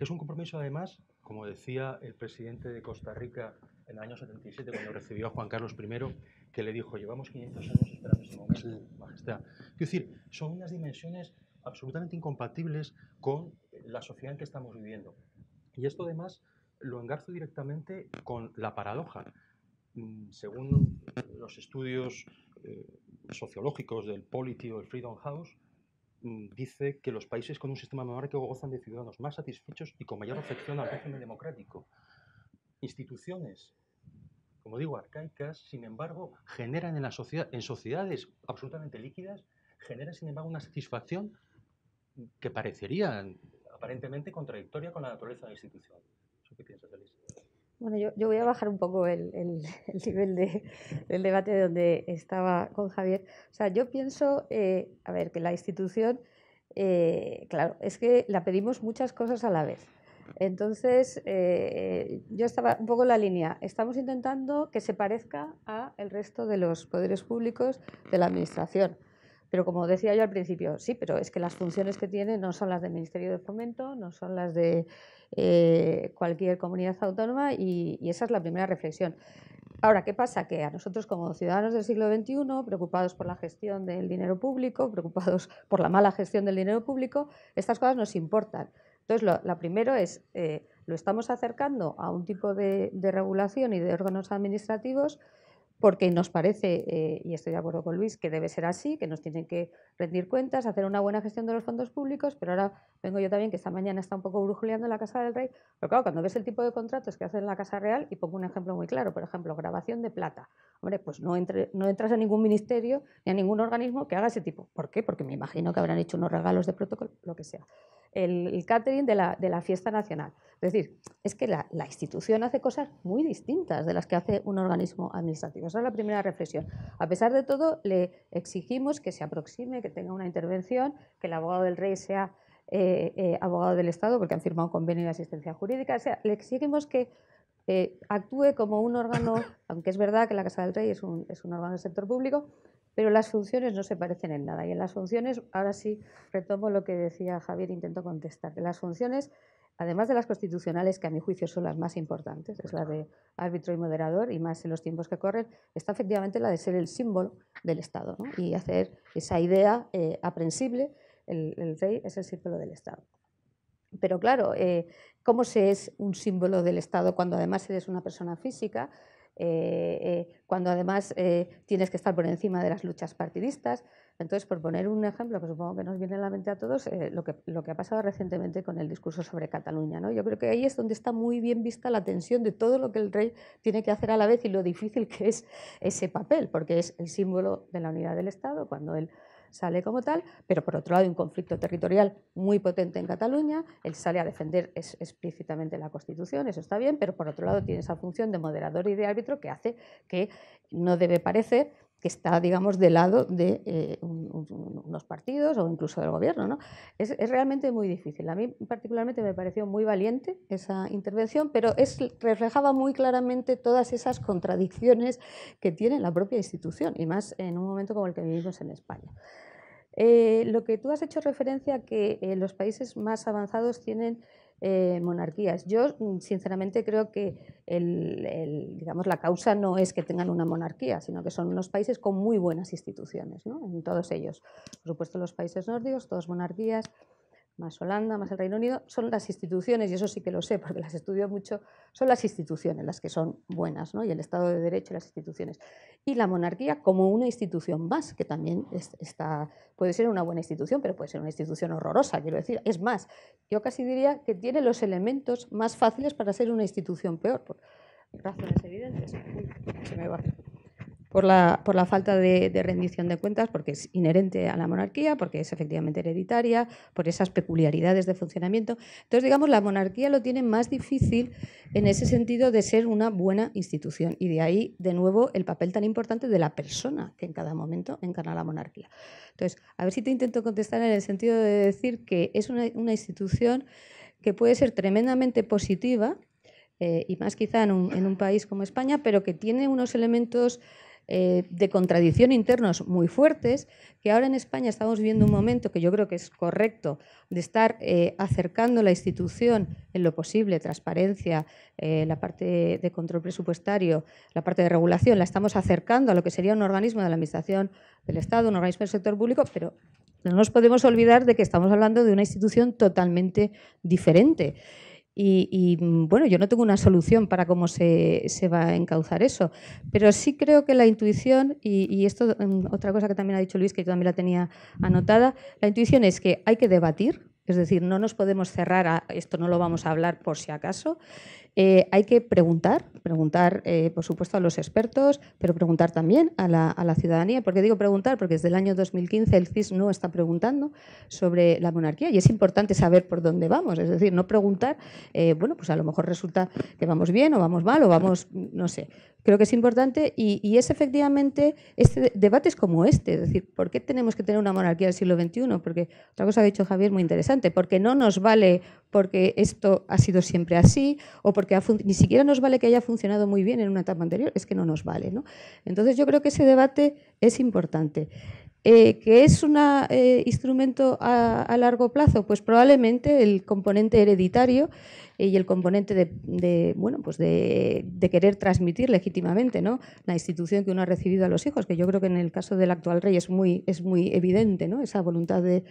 B: que es un compromiso además, como decía el presidente de Costa Rica en el año 77 cuando recibió a Juan Carlos I, que le dijo, llevamos 500 años esperando ese momento, majestad. Es decir, son unas dimensiones absolutamente incompatibles con la sociedad en que estamos viviendo. Y esto además lo engarzo directamente con la paradoja. Mm, según los estudios eh, sociológicos del Polity o el Freedom House, Mm, dice que los países con un sistema monárquico gozan de ciudadanos más satisfechos y con mayor afección al régimen democrático. Instituciones, como digo, arcaicas, sin embargo, generan en, la sociedad, en sociedades absolutamente líquidas, generan, sin embargo, una satisfacción que parecería aparentemente contradictoria con la naturaleza de la institución. ¿Eso qué piensas, Elisa?
C: Bueno, yo, yo, voy a bajar un poco el, el, *laughs* nivel del debate donde estaba con Javier. O sea, yo pienso, eh, a ver, que la institución, eh, claro, es que la pedimos muchas cosas a la vez. Entonces, eh, yo estaba un poco en la línea. Estamos intentando que se parezca a el resto de los poderes públicos de la administración. Pero como decía yo al principio, sí, pero es que las funciones que tiene no son las del Ministerio de Fomento, no son las de eh, cualquier comunidad autónoma y, esa es la primera reflexión. Ahora, ¿qué pasa? Que a nosotros como ciudadanos del siglo XXI, preocupados por la gestión del dinero público, preocupados por la mala gestión del dinero público, estas cosas nos importan. Entonces, lo, la primero es, eh, lo estamos acercando a un tipo de regulación y de órganos administrativos porque nos parece, eh, y estoy de acuerdo con Luis, que debe ser así, que nos tienen que rendir cuentas, hacer una buena gestión de los fondos públicos, pero ahora vengo yo también, que esta mañana está un poco brujuleando en la Casa del Rey, pero claro, cuando ves el tipo de contratos que hacen en la Casa Real, y pongo un ejemplo muy claro, por ejemplo, grabación de plata, hombre, pues no, entras a ningún ministerio ni a ningún organismo que haga ese tipo. ¿Por qué? Porque me imagino que habrán hecho unos regalos de protocolo, lo que sea. El, catering de la, de la fiesta nacional. Es decir, es que la institución hace cosas muy distintas de las que hace un organismo administrativo esa es la primera reflexión. A pesar de todo, le exigimos que se aproxime, que tenga una intervención, que el abogado del rey sea eh, eh, abogado del Estado, porque han firmado un convenio de asistencia jurídica. O sea, le exigimos que eh, actúe como un órgano, aunque es verdad que la Casa del Rey es un, es un órgano del sector público, pero las funciones no se parecen en nada. Y en las funciones, ahora sí retomo lo que decía Javier, intento contestar, que las funciones además de las constitucionales, que a mi juicio son las más importantes, es la de árbitro y moderador, y más en los tiempos que corren, está efectivamente la de ser el símbolo del Estado y hacer esa idea eh, aprensible, el, rey es el símbolo del Estado. Pero claro, eh, ¿cómo se es un símbolo del Estado cuando además eres una persona física? Eh, eh, cuando además eh, tienes que estar por encima de las luchas partidistas. Entonces, por poner un ejemplo que supongo que nos viene a la mente a todos, lo, que, lo que ha pasado recientemente con el discurso sobre Cataluña. ¿no? Yo creo que ahí es donde está muy bien vista la tensión de todo lo que el rey tiene que hacer a la vez y lo difícil que es ese papel, porque es el símbolo de la unidad del Estado, cuando él sale como tal, pero por otro lado hay un conflicto territorial muy potente en Cataluña, él sale a defender explícitamente la Constitución, eso está bien, pero por otro lado tiene esa función de moderador y de árbitro que hace que no debe parecer que está, digamos, del lado de eh, unos partidos o incluso del gobierno. Es, realmente muy difícil. A mí particularmente me pareció muy valiente esa intervención, pero es, reflejaba muy claramente todas esas contradicciones que tiene la propia institución, y más en un momento como el que vivimos en España. Eh, lo que tú has hecho referencia a que eh, los países más avanzados tienen eh, monarquías. Yo, mm, sinceramente, creo que digamos, la causa no es que tengan una monarquía, sino que son unos países con muy buenas instituciones, ¿no? en todos ellos. Por supuesto, los países nórdicos, todos monarquías, más Holanda, más el Reino Unido, son las instituciones, y eso sí que lo sé porque las estudio mucho, son las instituciones las que son buenas, ¿no? y el Estado de Derecho y las instituciones. Y la monarquía como una institución más, que también está, puede ser una buena institución, pero puede ser una institución horrorosa, quiero decir. Es más, yo casi diría que tiene los elementos más fáciles para ser una institución peor, por razones evidentes. se me va por la, por la falta de, rendición de cuentas, porque es inherente a la monarquía, porque es efectivamente hereditaria, por esas peculiaridades de funcionamiento. Entonces, digamos, la monarquía lo tiene más difícil en ese sentido de ser una buena institución. Y de ahí, de nuevo, el papel tan importante de la persona que en cada momento encarna la monarquía. Entonces, a ver si te intento contestar en el sentido de decir que es una, institución que puede ser tremendamente positiva, eh, y más quizá en un, en un país como España, pero que tiene unos elementos eh, de contradicción internos muy fuertes, que ahora en España estamos viviendo un momento que yo creo que es correcto de estar eh, acercando la institución en lo posible, transparencia, eh, la parte de control presupuestario, la parte de regulación, la estamos acercando a lo que sería un organismo de la Administración del Estado, un organismo del sector público, pero no nos podemos olvidar de que estamos hablando de una institución totalmente diferente. Y, mm, bueno, yo no tengo una solución para cómo se, va a encauzar eso, pero sí creo que la intuición, y, y, esto mm, otra cosa que también ha dicho Luis, que yo también la tenía anotada, la intuición es que hay que debatir, es decir, no nos podemos cerrar a esto no lo vamos a hablar por si acaso, eh, hay que preguntar, preguntar eh, por supuesto a los expertos, pero preguntar también a la, ciudadanía. ¿Por qué digo preguntar? Porque desde el año 2015 el CIS no está preguntando sobre la monarquía y es importante saber por dónde vamos. Es decir, no preguntar, eh, bueno, pues a lo mejor resulta que vamos bien o vamos mal o vamos, no sé. Creo que es importante y, es efectivamente, este debate es como este, es decir, ¿por qué tenemos que tener una monarquía del siglo XXI? Porque otra cosa ha dicho Javier muy interesante, porque no nos vale porque esto ha sido siempre así o porque ni siquiera nos vale que haya funcionado muy bien en una etapa anterior, es que no nos vale. ¿no? Entonces yo creo que ese debate es importante. ¿Qué eh, ¿Que es un eh, instrumento a, largo plazo? Pues probablemente el componente hereditario eh, y el componente de, bueno, pues querer transmitir legítimamente ¿no? la institución que uno ha recibido a los hijos, que yo creo que en el caso del actual rey es muy, es muy evidente ¿no? esa voluntad de...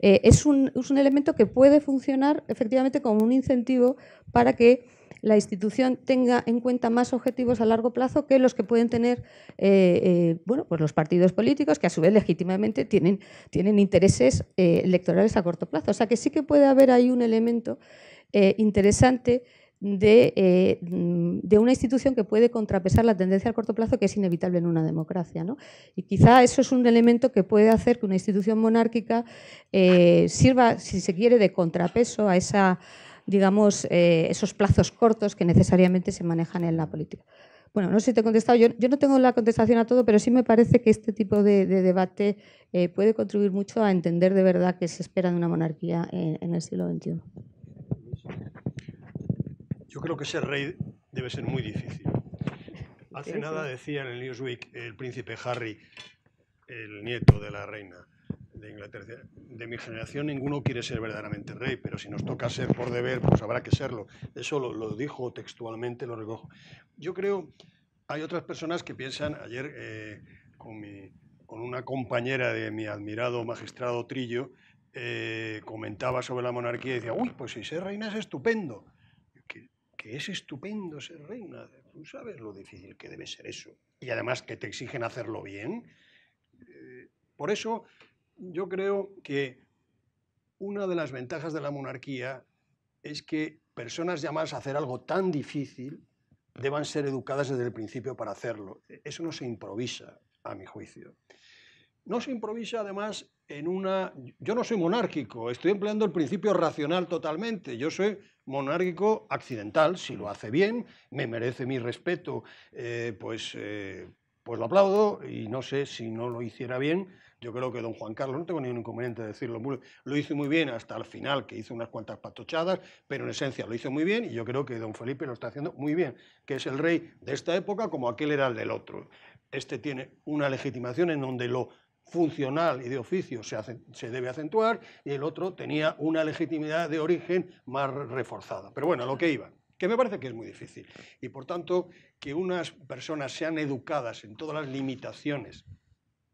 C: es, un, es un elemento que puede funcionar efectivamente como un incentivo para que la institución tenga en cuenta más objetivos a largo plazo que los que pueden tener eh, eh, bueno, pues los partidos políticos, que a su vez legítimamente tienen, intereses eh, electorales a corto plazo. O sea que sí que puede haber ahí un elemento interesante. De, una institución que puede contrapesar la tendencia a corto plazo que es inevitable en una democracia. Y quizá eso es un elemento que puede hacer que una institución monárquica sirva, si se quiere, de contrapeso a esa, digamos, eh, esos plazos cortos que necesariamente se manejan en la política. Bueno, no sé si te he contestado, yo, no tengo la contestación a todo, pero sí me parece que este tipo de, debate eh, puede contribuir mucho a entender de verdad qué se espera de una monarquía en, en el siglo XXI.
D: Yo creo que ser rey debe ser muy difícil. Hace nada decía en el Newsweek el príncipe Harry, el nieto de la reina, de Inglaterra, de mi generación ninguno quiere ser verdaderamente rey, pero si nos toca ser por deber, pues habrá que serlo. Eso lo, dijo textualmente, lo recojo. Yo creo, hay otras personas que piensan, ayer eh, con, una compañera de mi admirado magistrado Trillo, eh, comentaba sobre la monarquía y decía, uy, pues si ser reina es estupendo. Que, es estupendo ser reina. Tú sabes lo difícil que debe ser eso. Y además que te exigen hacerlo bien. Eh, por eso yo creo que una de las ventajas de la monarquía es que personas llamadas a hacer algo tan difícil deban ser educadas desde el principio para hacerlo. Eso no se improvisa, a mi juicio. No se improvisa, además, en una... Yo no soy monárquico, estoy empleando el principio racional totalmente. Yo soy monárquico accidental, si lo hace bien, me merece mi respeto, eh, pues eh, pues lo aplaudo y no sé si no lo hiciera bien. Yo creo que don Juan Carlos, no tengo ningún inconveniente de decirlo, lo hizo muy bien hasta el final, que hizo unas cuantas patochadas, pero en esencia lo hizo muy bien y yo creo que don Felipe lo está haciendo muy bien, que es el rey de esta época como aquel era el del otro. Este tiene una legitimación en donde lo funcional y de oficio se, se, debe acentuar y el otro tenía una legitimidad de origen más reforzada. Pero bueno, a lo que iba que me parece que es muy difícil. Y por tanto, que unas personas sean educadas en todas las limitaciones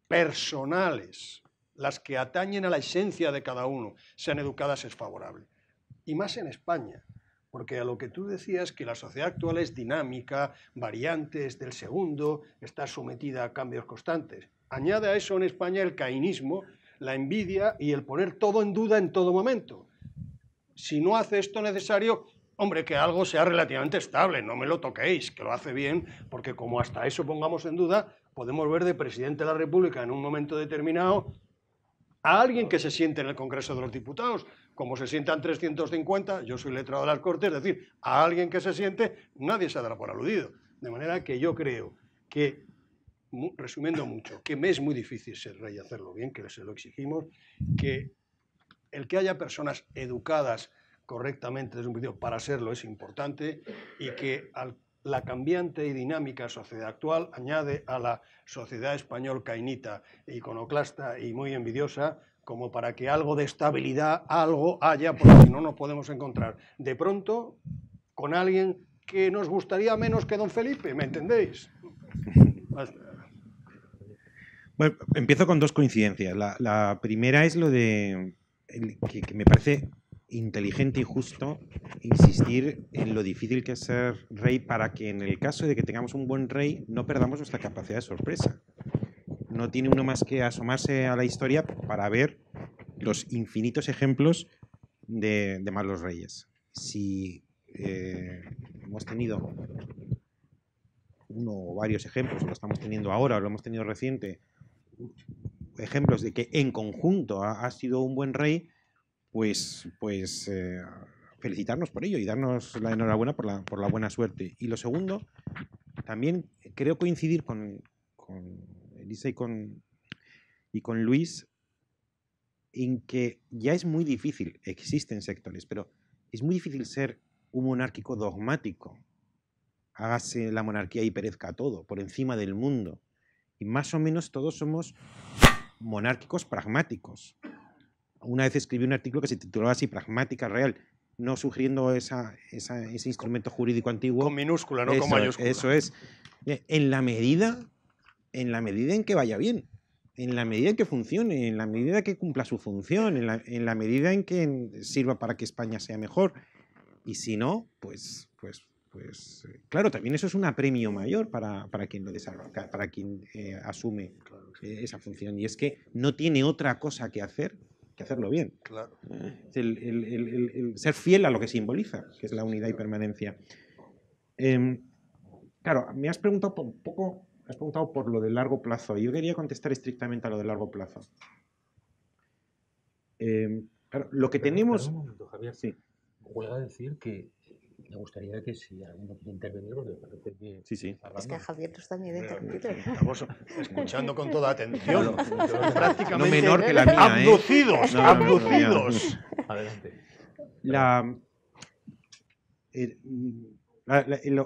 D: personales, las que atañen a la esencia de cada uno, sean educadas es favorable. Y más en España, porque a lo que tú decías que la sociedad actual es dinámica, variantes del segundo, está sometida a cambios constantes. Añade a eso en España el cainismo, la envidia y el poner todo en duda en todo momento. Si no hace esto necesario, hombre, que algo sea relativamente estable, no me lo toquéis, que lo hace bien, porque como hasta eso pongamos en duda, podemos ver de presidente de la República en un momento determinado a alguien que se siente en el Congreso de los Diputados, como se sientan 350, yo soy letrado de las Cortes, es decir, a alguien que se siente, nadie se dará por aludido. De manera que yo creo que, resumiendo mucho, que me es muy difícil ser rey y hacerlo bien, que se lo exigimos, que el que haya personas educadas correctamente desde un vídeo para serlo es importante y que la cambiante y dinámica sociedad actual añade a la sociedad español cainita, e iconoclasta y muy envidiosa como para que algo de estabilidad, algo haya, porque no nos podemos encontrar de pronto con alguien que nos gustaría menos que don Felipe, ¿me entendéis?
E: Bueno, empiezo con dos coincidencias. La, primera es lo de, que, que me parece inteligente y justo insistir en lo difícil que es ser rey para que en el caso de que tengamos un buen rey no perdamos nuestra capacidad de sorpresa. No tiene uno más que asomarse a la historia para ver los infinitos ejemplos de, malos reyes. Si eh, hemos tenido uno o varios ejemplos, o lo estamos teniendo ahora, o lo hemos tenido reciente, ejemplos de que en conjunto ha sido un buen rey, pues, pues eh, felicitarnos por ello y darnos la enhorabuena por la, buena suerte. Y lo segundo, también creo coincidir con, Elisa con, y con Luis en que ya es muy difícil, existen sectores, pero es muy difícil ser un monárquico dogmático. Hágase la monarquía y perezca todo, por encima del mundo. Y más o menos todos somos monárquicos pragmáticos. Una vez escribí un artículo que se titulaba así, Pragmática Real, no sugiriendo ese instrumento jurídico antiguo. Con minúscula, no con mayúscula. Eso es. E, en la medida, en la medida en que vaya bien, en la medida en que funcione, en la medida que cumpla su función, en la, medida en que sirva para que España sea mejor. Y si no, pues, pues, pues eh, claro, también eso es un apremio mayor para, quien lo desarrolla, para quien eh, asume esa función. Y es que no tiene otra cosa que hacer hacerlo bien. El, ser fiel a lo que simboliza, que es la unidad y permanencia. Em, claro, me has preguntado por, un poco, has preguntado por lo de largo plazo. Yo quería contestar estrictamente a lo de largo plazo. Em, lo que tenemos.
B: Voy a decir que me gustaría que si alguno quiere intervenir, porque parece que... Sí, sí. Las cajas a también de Estamos escuchando con toda atención. no menor que la mía, Abducidos, abducidos. Adelante.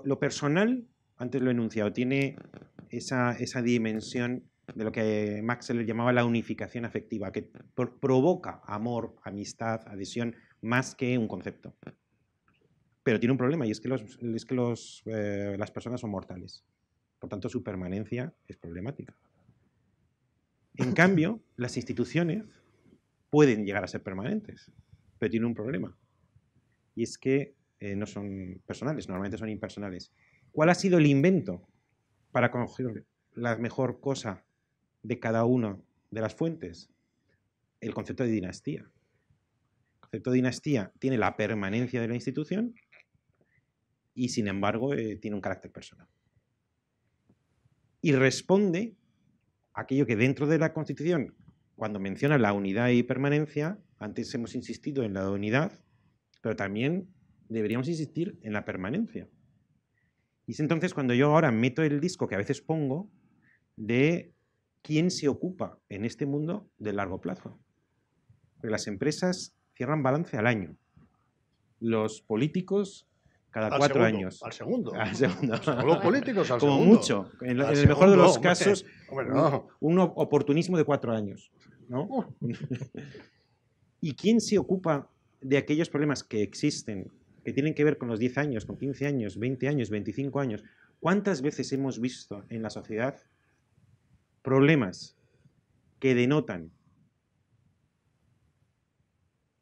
E: lo, personal, antes lo he enunciado, tiene esa, esa dimensión de lo que Max le llamaba la unificación afectiva, que provoca amor, amistad, adhesión, más que un concepto. Pero tiene un problema y es que, eh, las personas son mortales. Por tanto, su permanencia es problemática. En *laughs* cambio, las instituciones pueden llegar a ser permanentes, pero tienen un problema. Y es que eh, no son personales, normalmente son impersonales. ¿Cuál ha sido el invento para coger la mejor cosa de cada una de las fuentes? El concepto de dinastía. El concepto de dinastía tiene la permanencia de la institución y sin embargo eh, tiene un carácter personal. Y responde a aquello que dentro de la Constitución, cuando menciona la unidad y permanencia, antes hemos insistido en la unidad, pero también deberíamos insistir en la permanencia. Y es entonces cuando yo ahora meto el disco que a veces pongo de quién se ocupa en este mundo de largo plazo. Porque las empresas cierran balance al año. Los políticos cada cuatro años. Al segundo. *laughs* Al segundo. políticos al Como mucho. En, el mejor de los casos, un, oportunismo de cuatro años. Oh. *laughs* ¿Y quién se ocupa de aquellos problemas que existen, que tienen que ver con los 10 años, con 15 años, 20 años, 25 años? ¿Cuántas veces hemos visto en la sociedad problemas que denotan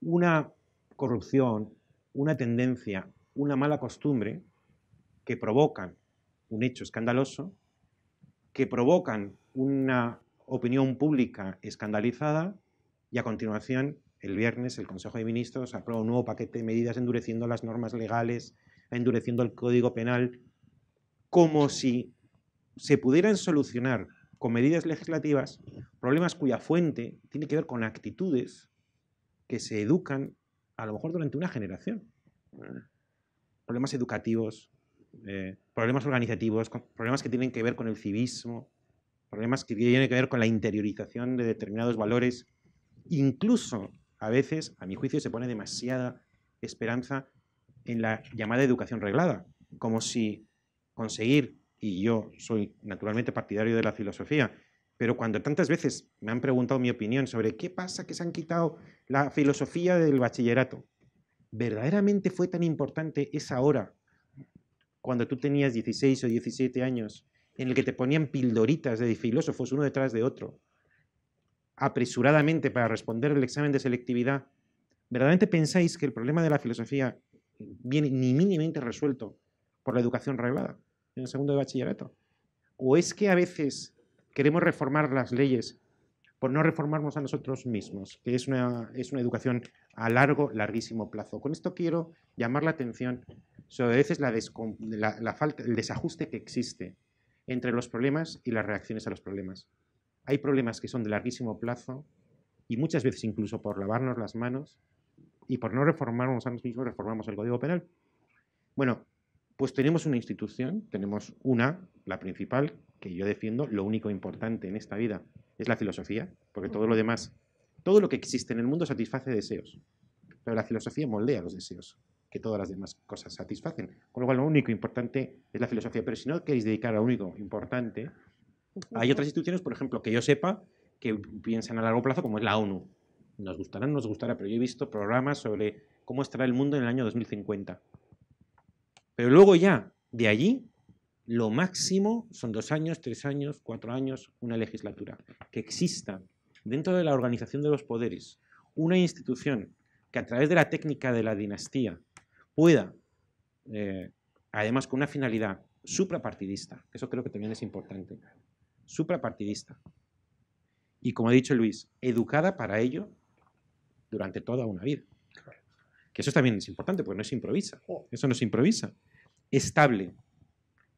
E: una corrupción, una tendencia una mala costumbre que provocan un hecho escandaloso, que provocan una opinión pública escandalizada y a continuación, el viernes, el Consejo de Ministros aprueba un nuevo paquete de medidas endureciendo las normas legales, endureciendo el Código Penal, como si se pudieran solucionar con medidas legislativas problemas cuya fuente tiene que ver con actitudes que se educan a lo mejor durante una generación problemas educativos, eh, problemas organizativos, problemas que tienen que ver con el civismo, problemas que tienen que ver con la interiorización de determinados valores. Incluso a veces, a mi juicio, se pone demasiada esperanza en la llamada educación reglada, como si conseguir, y yo soy naturalmente partidario de la filosofía, pero cuando tantas veces me han preguntado mi opinión sobre qué pasa que se han quitado la filosofía del bachillerato, verdaderamente fue tan importante esa hora, cuando tú tenías 16 o 17 años, en el que te ponían pildoritas de filósofos uno detrás de otro, apresuradamente para responder el examen de selectividad, ¿verdaderamente pensáis que el problema de la filosofía viene ni mínimamente resuelto por la educación reglada en el segundo de bachillerato? ¿O es que a veces queremos reformar las leyes por no reformarnos a nosotros mismos, que es una, educación a largo, larguísimo plazo. Con esto quiero llamar la atención sobre veces la falta, el desajuste que existe entre los problemas y las reacciones a los problemas. Hay problemas que son de larguísimo plazo y muchas veces incluso por lavarnos las manos y por no reformarnos a nosotros mismos reformamos el Código Penal. Bueno, pues tenemos una institución, tenemos una, la principal, que yo defiendo, lo único importante en esta vida es la filosofía, porque mm. todo lo demás, todo lo que existe en el mundo satisface deseos, pero la filosofía moldea los deseos que todas las demás cosas satisfacen. Con lo cual, lo único importante es la filosofía, pero si no queréis dedicar a lo único importante, hay otras instituciones, por ejemplo, que yo sepa, que piensan a largo plazo, como es la ONU. Nos gustará, nos gustará, pero yo he visto programas sobre cómo estará el mundo en el año 2050. Pero luego ya, de allí, lo máximo son dos años, tres años, cuatro años, una legislatura. Que exista dentro de la organización de los poderes una institución que a través de la técnica de la dinastía pueda, eh, además con una finalidad suprapartidista, eso creo que también es importante, suprapartidista. Y como ha dicho Luis, educada para ello durante toda una vida. Que eso también es importante, porque no se improvisa. Oh. Eso no se improvisa. Estable,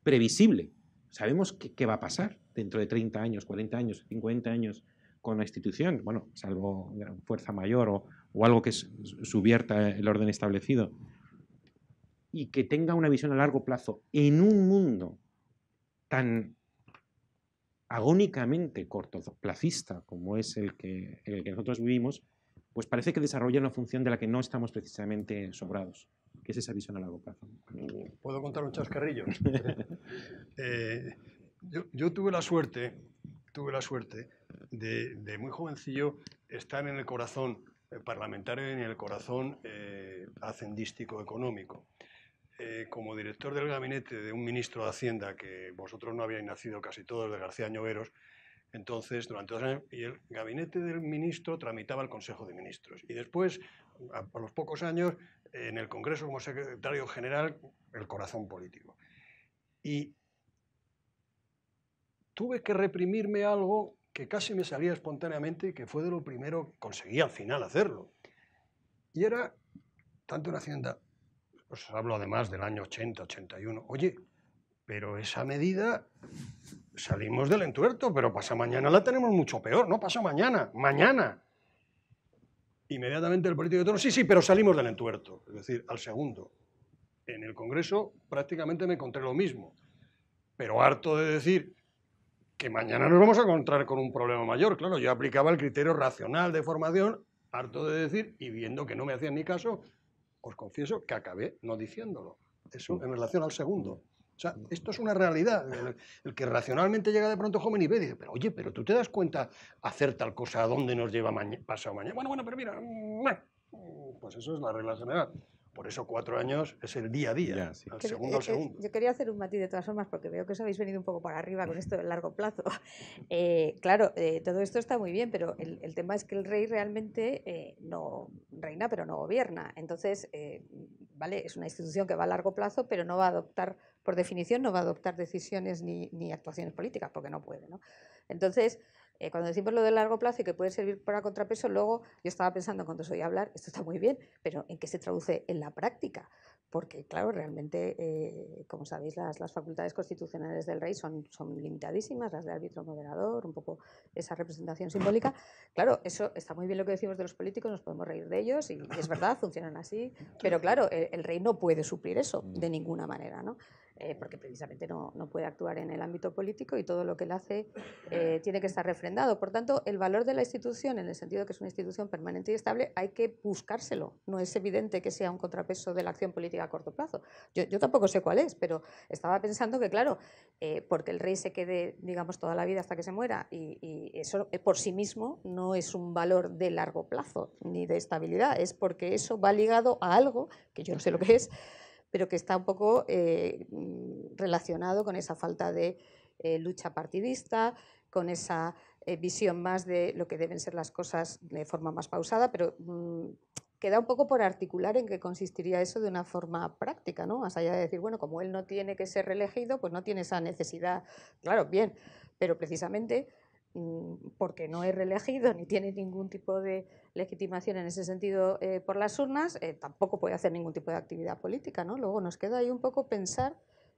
E: previsible. Sabemos qué va a pasar dentro de 30 años, 40 años, 50 años con la institución, bueno, salvo fuerza mayor o, algo que subierta el orden establecido, y que tenga una visión a largo plazo en un mundo tan agónicamente cortoplacista como es el el que nosotros vivimos, pues parece que desarrolla una función de la que no estamos precisamente
B: sobrados que es esa visión a la
D: ¿Puedo contar un chascarrillo? *laughs* Eh, yo, tuve la suerte, tuve la suerte de, muy jovencillo estar en el corazón eh, parlamentario y en el corazón hacendístico eh, económico. como director del gabinete de un ministro de Hacienda, que vosotros no habíais nacido casi todos, de García Ñoveros, entonces, durante dos años, y el gabinete del ministro tramitaba el Consejo de Ministros. Y después, a, los pocos años, en el Congreso como secretario general, el corazón político. Y tuve que reprimirme algo que casi me salía espontáneamente y que fue de lo primero que conseguí al final hacerlo. Y era, tanto en Hacienda, os pues hablo además del año 80, 81, oye, pero esa medida salimos del entuerto, pero pasa mañana la tenemos mucho peor, no pasa mañana, mañana. Inmediatamente el político de turno, sí, sí, pero salimos del entuerto, es decir, al segundo. En el Congreso prácticamente me encontré lo mismo, pero harto de decir que mañana nos vamos a encontrar con un problema mayor. Claro, yo aplicaba el criterio racional de formación, harto de decir, y viendo que no me hacían ni caso, os confieso que acabé no diciéndolo. Eso en relación al segundo esto es una realidad. El, que racionalmente llega de pronto joven y ve y dice, pero oye, pero tú te das cuenta hacer tal cosa a dónde nos lleva mañana, pasado mañana. Bueno, bueno, pero mira, mm, eh, pues eso es la regla general. Por eso cuatro años es el día a día, el segundo al eh, eh, segundo.
C: Yo quería hacer un matiz de todas formas porque veo que os habéis venido un poco para arriba con esto del largo plazo. *laughs* Eh, claro, todo esto está muy bien, pero el, tema es que el rey realmente no reina, pero no gobierna. Entonces, vale, es una institución que va a largo plazo, pero no va a adoptar, por definición, no va a adoptar decisiones ni, ni actuaciones políticas porque no puede. ¿no? Entonces, eh, cuando decimos lo de largo plazo y que puede servir para contrapeso, luego yo estaba pensando cuando os oí hablar, esto está muy bien, pero ¿en qué se traduce en la práctica? Porque, claro, realmente, eh, como sabéis, las, facultades constitucionales del rey son, son limitadísimas, las de árbitro moderador, un poco esa representación simbólica. Claro, eso está muy bien lo que decimos de los políticos, nos podemos reír de ellos y, es verdad, funcionan así, pero claro, el, rey no puede suplir eso de mm. ninguna manera, ¿no? Eh, porque precisamente no, puede actuar en el ámbito político y todo lo que él hace eh, tiene que estar refrendado. Por tanto, el valor de la institución, en el sentido de que es una institución permanente y estable, hay que buscárselo. No es evidente que sea un contrapeso de la acción política a corto plazo. Yo, tampoco sé cuál es, pero estaba pensando que, claro, eh, porque el rey se quede, digamos, toda la vida hasta que se muera, y, y eso por sí mismo no es un valor de largo plazo ni de estabilidad, es porque eso va ligado a algo que yo no sé lo que es pero que está un poco eh, mm, relacionado con esa falta de eh, lucha partidista, con esa eh, visión más de lo que deben ser las cosas de forma más pausada, pero mm, queda un poco por articular en qué consistiría eso de una forma práctica, ¿no? Más allá de decir, bueno, como él no tiene que ser reelegido, pues no tiene esa necesidad. Claro, bien, pero precisamente Mm, porque no es reelegido ni tiene ningún tipo de legitimación en ese sentido eh, por las urnas, eh, tampoco puede hacer ningún tipo de actividad política. ¿no? Luego nos queda ahí un poco pensar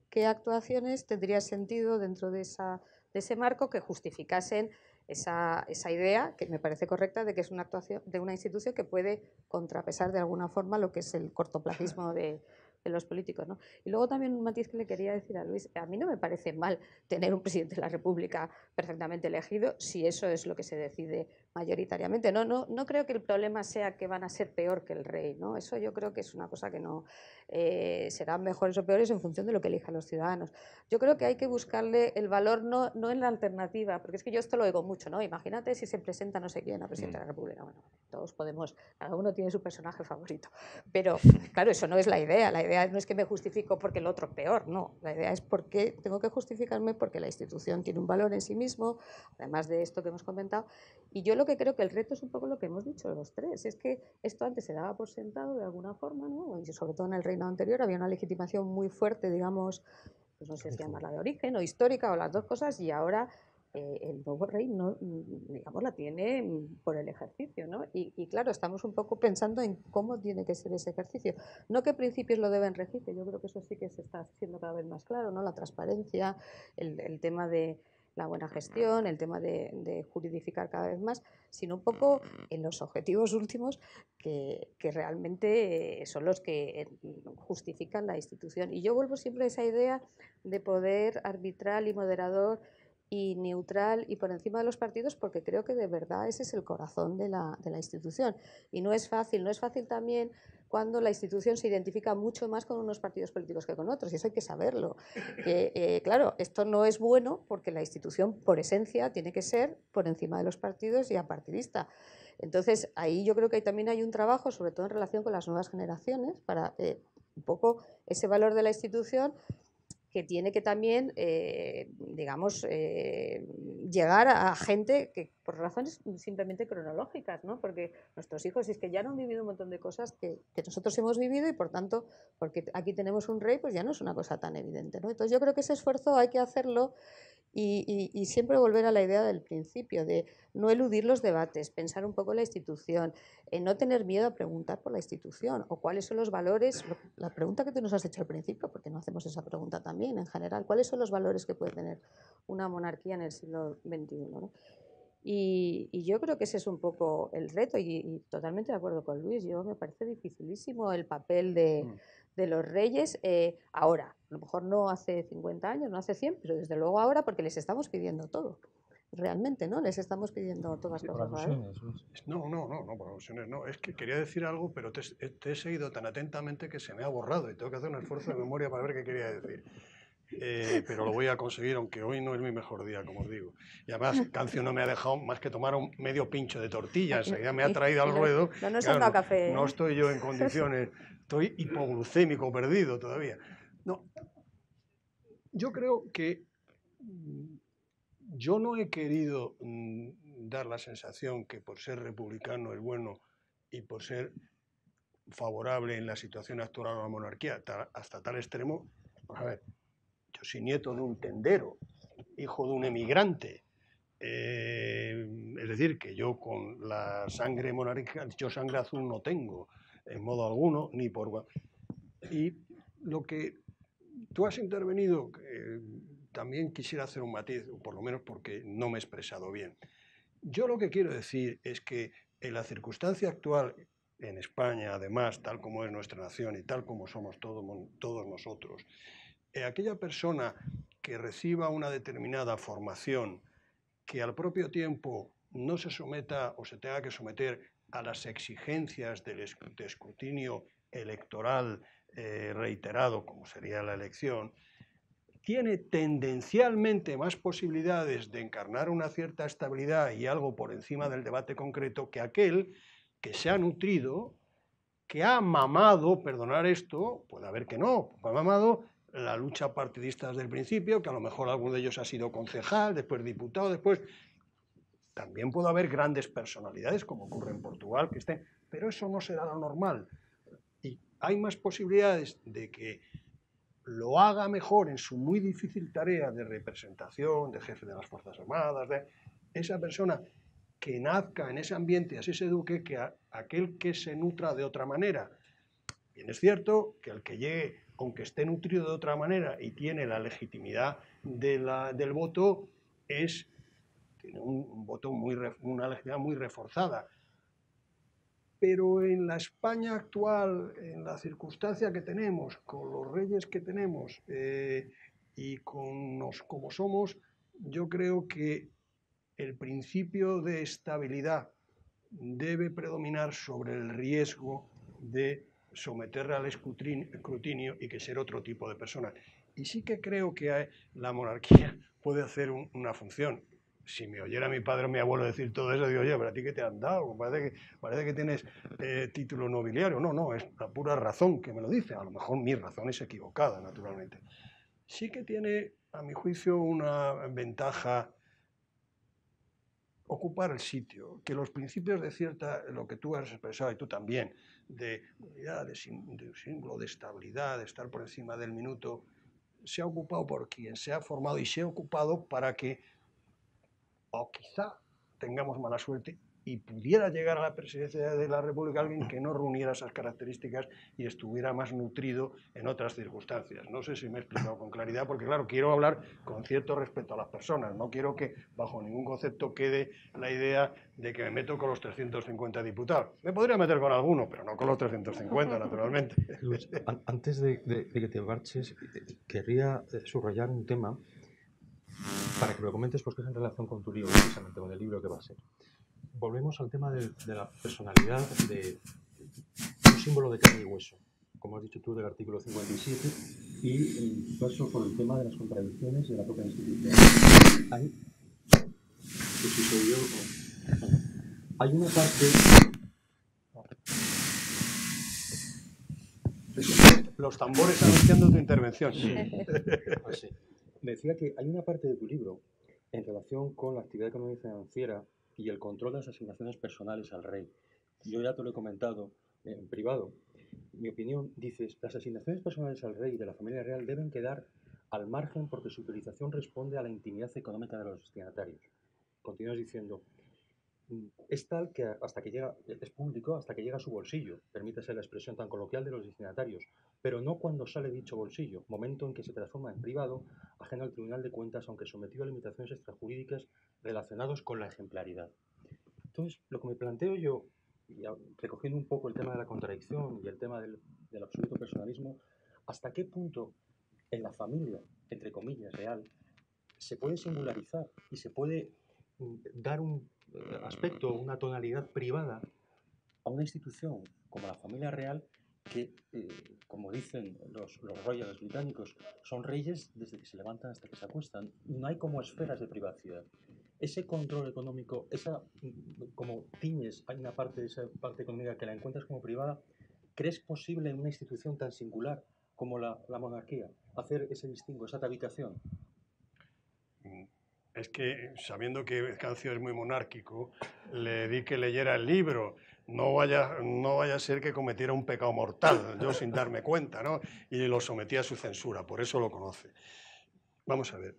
C: qué actuaciones tendría sentido dentro de, esa, de ese marco que justificasen esa, esa, idea, que me parece correcta, de que es una actuación de una institución que puede contrapesar de alguna forma lo que es el cortoplacismo de, los políticos. ¿no? Y luego también un matiz que le quería decir a Luis, a mí no me parece mal tener un presidente de la República perfectamente elegido si eso es lo que se decide mayoritariamente. No, no, no creo que el problema sea que van a ser peor que el rey, ¿no? Eso yo creo que es una cosa que no, eh, serán mejores o peores en función de lo que elijan los ciudadanos. Yo creo que hay que buscarle el valor no, en la alternativa, porque es que yo esto lo oigo mucho, ¿no? Imagínate si se presenta no sé quién a presentar de la mm. República. Bueno, todos podemos, cada uno tiene su personaje favorito. Pero *laughs* claro, eso no es la idea. La idea no es que me justifico porque el otro es peor, no. La idea es porque tengo que justificarme porque la institución tiene un valor en sí mismo, además de esto que hemos comentado. Y yo lo que creo que el reto es un poco lo que hemos dicho los tres, es que esto antes se daba por sentado de alguna forma, ¿no? sobre todo en el Reino anterior había una legitimación muy fuerte, digamos, pues no sé si llamarla de origen o histórica o las dos cosas, y ahora eh, el nuevo rey, mm, digamos, la tiene por el ejercicio, ¿no? Y, claro, estamos un poco pensando en cómo tiene que ser ese ejercicio. No qué principios lo deben regir, que yo creo que eso sí que se está haciendo cada vez más claro, ¿no? La transparencia, el tema de la buena gestión, el tema de, juridificar cada vez más, sino un poco en los objetivos *laughs* últimos que, realmente eh, son los que eh, justifican la institución. Y yo vuelvo siempre a esa idea de poder arbitral y moderador y neutral y por encima de los partidos porque creo que de verdad ese es el corazón de la institución. Y no es fácil, no es fácil también cuando la institución se identifica mucho más con unos partidos políticos que con otros, y eso hay que saberlo. Eh, claro, esto no es bueno porque la institución, por esencia, tiene que ser por encima de los partidos y apartidista. Entonces, ahí yo creo que también hay un trabajo, sobre todo en relación con las nuevas generaciones, para eh, un poco ese valor de la institución que tiene que también, eh, digamos, eh, llegar a gente que por razones simplemente cronológicas, ¿no? Porque nuestros hijos es que ya no han vivido un montón de cosas que, nosotros hemos vivido y por tanto, porque aquí tenemos un rey, pues ya no es una cosa tan evidente, ¿no? Entonces yo creo que ese esfuerzo hay que hacerlo y, siempre volver a la idea del principio, de no eludir los debates, pensar un poco la institución, eh, no tener miedo a preguntar por la institución o cuáles son los valores, la pregunta que tú nos has hecho al principio, porque no hacemos esa pregunta también en general, cuáles son los valores que puede tener una monarquía en el siglo XXI. Y, yo creo que ese es un poco el reto y, y, totalmente de acuerdo con Luis. Yo me parece dificilísimo el papel de, mm de los reyes eh, ahora. A lo mejor no hace 50 años, no hace 100, pero desde luego ahora porque les estamos pidiendo todo. Realmente, ¿no? Les estamos pidiendo todas las cosas.
D: No, no, no, no, por no. Es que quería decir algo, pero te he seguido tan atentamente que se me ha borrado y tengo que hacer un esfuerzo de memoria para ver qué quería decir. Eh, pero lo voy a *laughs* conseguir, aunque hoy no es mi mejor día, como os digo. Y además, Cancio no me ha dejado más que tomar un medio pincho de tortilla, enseguida me ha *laughs* traído al ruedo. No, café. ¿eh? estoy yo en condiciones, *laughs* estoy hipoglucémico perdido todavía. No, yo creo que mm, yo no he querido mm, dar la sensación que por ser republicano es bueno y por ser favorable en la situación actual a la monarquía hasta tal extremo, a ver, yo nieto de un tendero, hijo de un emigrante. Eh, es decir, que yo con la sangre monárquica, yo sangre azul no tengo, en modo alguno, ni por... Y lo que tú has intervenido, eh, también quisiera hacer un matiz, por lo menos porque no me he expresado bien. Yo lo que quiero decir es que en la circunstancia actual, en España, además, tal como es nuestra nación y tal como somos todos nosotros, eh, aquella persona que reciba una determinada formación, que al propio tiempo no se someta o se tenga que someter a las exigencias del escrutinio electoral eh, reiterado, como sería la elección, tiene tendencialmente más posibilidades de encarnar una cierta estabilidad y algo por encima del debate concreto que aquel que se ha nutrido, que ha mamado, perdonar esto, puede haber que no, ha mamado la lucha partidista desde el principio, que a lo mejor alguno de ellos ha sido concejal, después diputado, después... También puede haber grandes personalidades, como ocurre en Portugal, que estén... Pero eso no será lo normal. Y hay más posibilidades de que lo haga mejor en su muy difícil tarea de representación, de jefe de las Fuerzas Armadas, de esa persona que nazca en ese ambiente, así se eduque, que aquel que se nutra de otra manera. Bien es cierto que el que llegue aunque esté nutrido de otra manera y tiene la legitimidad del voto, es tiene un, voto muy, una legitimidad muy reforzada. Pero en la España actual, en la circunstancia que tenemos, con los reyes que tenemos eh, y con nos como somos, yo creo que el principio de estabilidad debe predominar sobre el riesgo de someterle al escrutinio y que ser otro tipo de persona. Y sí que creo que la monarquía *laughs* puede hacer una función. Si me oyera mi padre o mi abuelo decir todo eso, digo, oye, pero a ti que te han dado, parece que, tienes eh, título nobiliario. No, no, es la pura razón que me lo dice. A lo mejor mi razón es equivocada, naturalmente. Sí que tiene, a mi juicio, una ventaja ocupar el sitio, que los principios de cierta, lo que tú has expresado y tú también, de un símbolo, de estabilidad, de estar por encima del minuto, se ha ocupado por quien se ha formado y se ha ocupado para que, o quizá tengamos mala suerte, y pudiera llegar a la presidencia de la República alguien que no reuniera esas características y estuviera más nutrido en otras circunstancias. No sé si me he explicado con claridad, porque claro, quiero hablar con cierto respeto a las personas. No quiero que bajo ningún concepto quede la idea de que me meto con los 350 diputados. Me podría meter con alguno, pero no con los 350, naturalmente. Luis,
B: antes de, que te marches, querría eh, subrayar un tema para que lo comentes porque es en relación con tu libro, precisamente con el libro que va a ser volvemos al tema de, la personalidad de un símbolo de carne y hueso, como has dicho tú del artículo 57, y mm, paso por el tema de las contradicciones de la propia institución. Hay, hay una parte Los tambores anunciando tu intervención. Ah, Decía que hay una parte de tu libro en relación con la actividad económica y financiera y el control de las asignaciones personales al rey. Yo ya te lo he comentado en privado. Mi opinión, dices, las asignaciones personales al rey y de la familia real deben quedar al margen porque su utilización responde a la intimidad económica de los destinatarios. Continúas diciendo, mm, es tal que hasta que llega, es público hasta que llega a su bolsillo, permítase la expresión tan coloquial de los destinatarios, pero no cuando sale dicho bolsillo, momento en que se transforma en privado, ajeno al Tribunal de Cuentas, aunque sometido a limitaciones extrajurídicas relacionados con la ejemplaridad. Entonces, lo que me planteo yo, recogiendo un poco el tema de la contradicción y el tema del, absoluto personalismo, ¿hasta qué punto en la familia, entre comillas, real, se puede singularizar y se puede mm, dar un eh, aspecto, una tonalidad privada a una institución como la familia real que, eh, como dicen los, los royales británicos, son reyes desde que se levantan hasta que se acuestan. No hay como esferas de privacidad ese control económico, esa, mm, como tiñes, hay una parte de esa parte económica que la encuentras como privada, ¿crees posible en una institución tan singular como la, monarquía hacer ese distingo, esa tabicación?
D: Mm, es que, sabiendo que Cancio es muy monárquico, le di que leyera el libro. No vaya, no vaya a ser que cometiera un pecado mortal, yo sin darme cuenta, ¿no? Y lo sometí a su censura, por eso lo conoce. Vamos a ver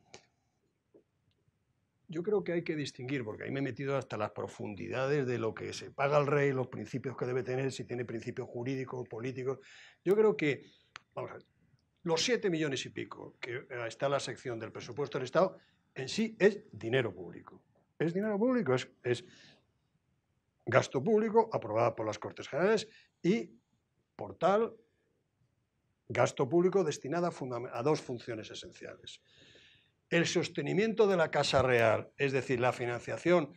D: yo creo que hay que distinguir, porque ahí me he metido hasta las profundidades de lo que se paga al rey, los principios que debe tener, si tiene principios jurídicos, políticos. Yo creo que, los siete millones y pico que eh, está en la sección del presupuesto del Estado, en sí es dinero público. Es dinero público, es, gasto público aprobado por las Cortes Generales y, por tal, gasto público destinado a dos funciones esenciales el sostenimiento de la Casa Real, es decir, la financiación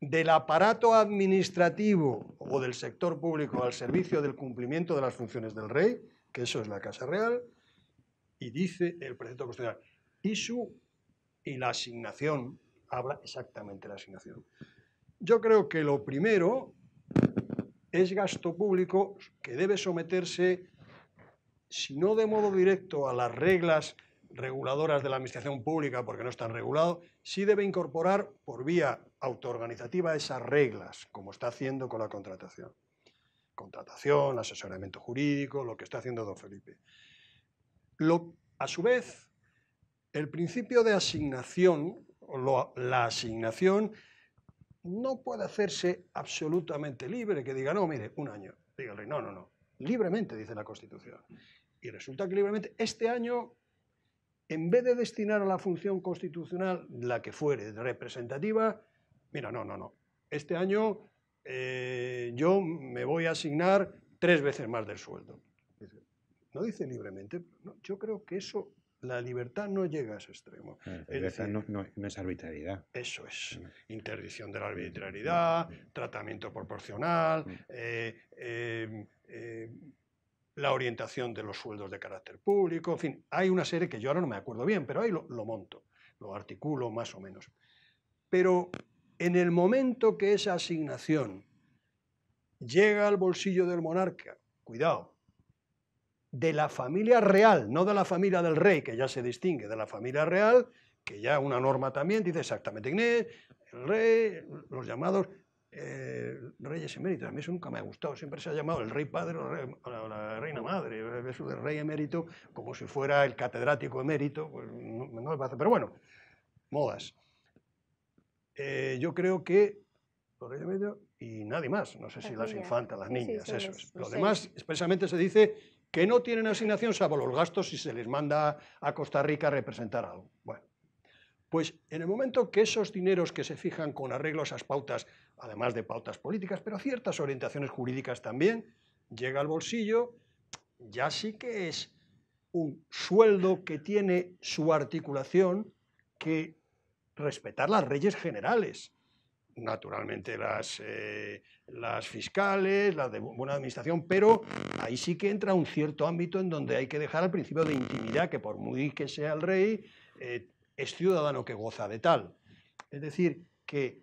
D: del aparato administrativo o del sector público al servicio del cumplimiento de las funciones del rey, que eso es la Casa Real, y dice el precepto constitucional, y su y la asignación, habla exactamente la asignación. Yo creo que lo primero es gasto público que debe someterse, si no de modo directo a las reglas reguladoras de la administración pública, porque no están regulados, sí debe incorporar por vía autoorganizativa esas reglas, como está haciendo con la contratación. Contratación, asesoramiento jurídico, lo que está haciendo don Felipe. Lo, a su vez, el principio de asignación, la asignación, no puede hacerse absolutamente libre, que diga, no, mire, un año. rey, no, no, no, libremente, dice la Constitución. Y resulta que libremente, este año en vez de destinar a la función constitucional, la que fuere representativa, mira, no, no, no. Este año eh, yo me voy a asignar tres veces más del sueldo. No dice libremente. yo creo que eso, la libertad no llega a ese extremo. libertad no, es arbitrariedad. Eso es. Interdicción de la arbitrariedad, mm. tratamiento proporcional, mm. eh, eh, la orientación de los sueldos de carácter público, en fin, hay una serie que yo ahora no me acuerdo bien, pero ahí lo, monto, lo articulo más o menos. Pero en el momento que esa asignación llega al bolsillo del monarca, cuidado, de la familia real, no de la familia del rey, que ya se distingue, de la familia real, que ya una norma también dice exactamente Inés, el rey, los llamados, eh, reyes eméritos. A mí eso nunca me ha gustado. Siempre se ha llamado el rey padre o la, reina madre. Eso del rey emérito, como si fuera el catedrático emérito, pues, Pero bueno, modas. Eh, yo creo que los reyes eméritos y nadie más. No sé si las infantas, las niñas, eso es. Lo demás, expresamente se dice que no tienen asignación salvo los gastos si se les manda a Costa Rica a representar algo. Bueno, pues en el momento que esos dineros que se fijan con arreglo a esas pautas además de pautas políticas, pero ciertas orientaciones jurídicas también, llega al bolsillo, ya sí que es un sueldo que tiene su articulación que respetar las leyes generales. Naturalmente las, eh, las fiscales, las de buena administración, pero ahí sí que entra un cierto ámbito en donde hay que dejar al principio de intimidad, que por muy que sea el rey, eh, es ciudadano que goza de tal. Es decir, que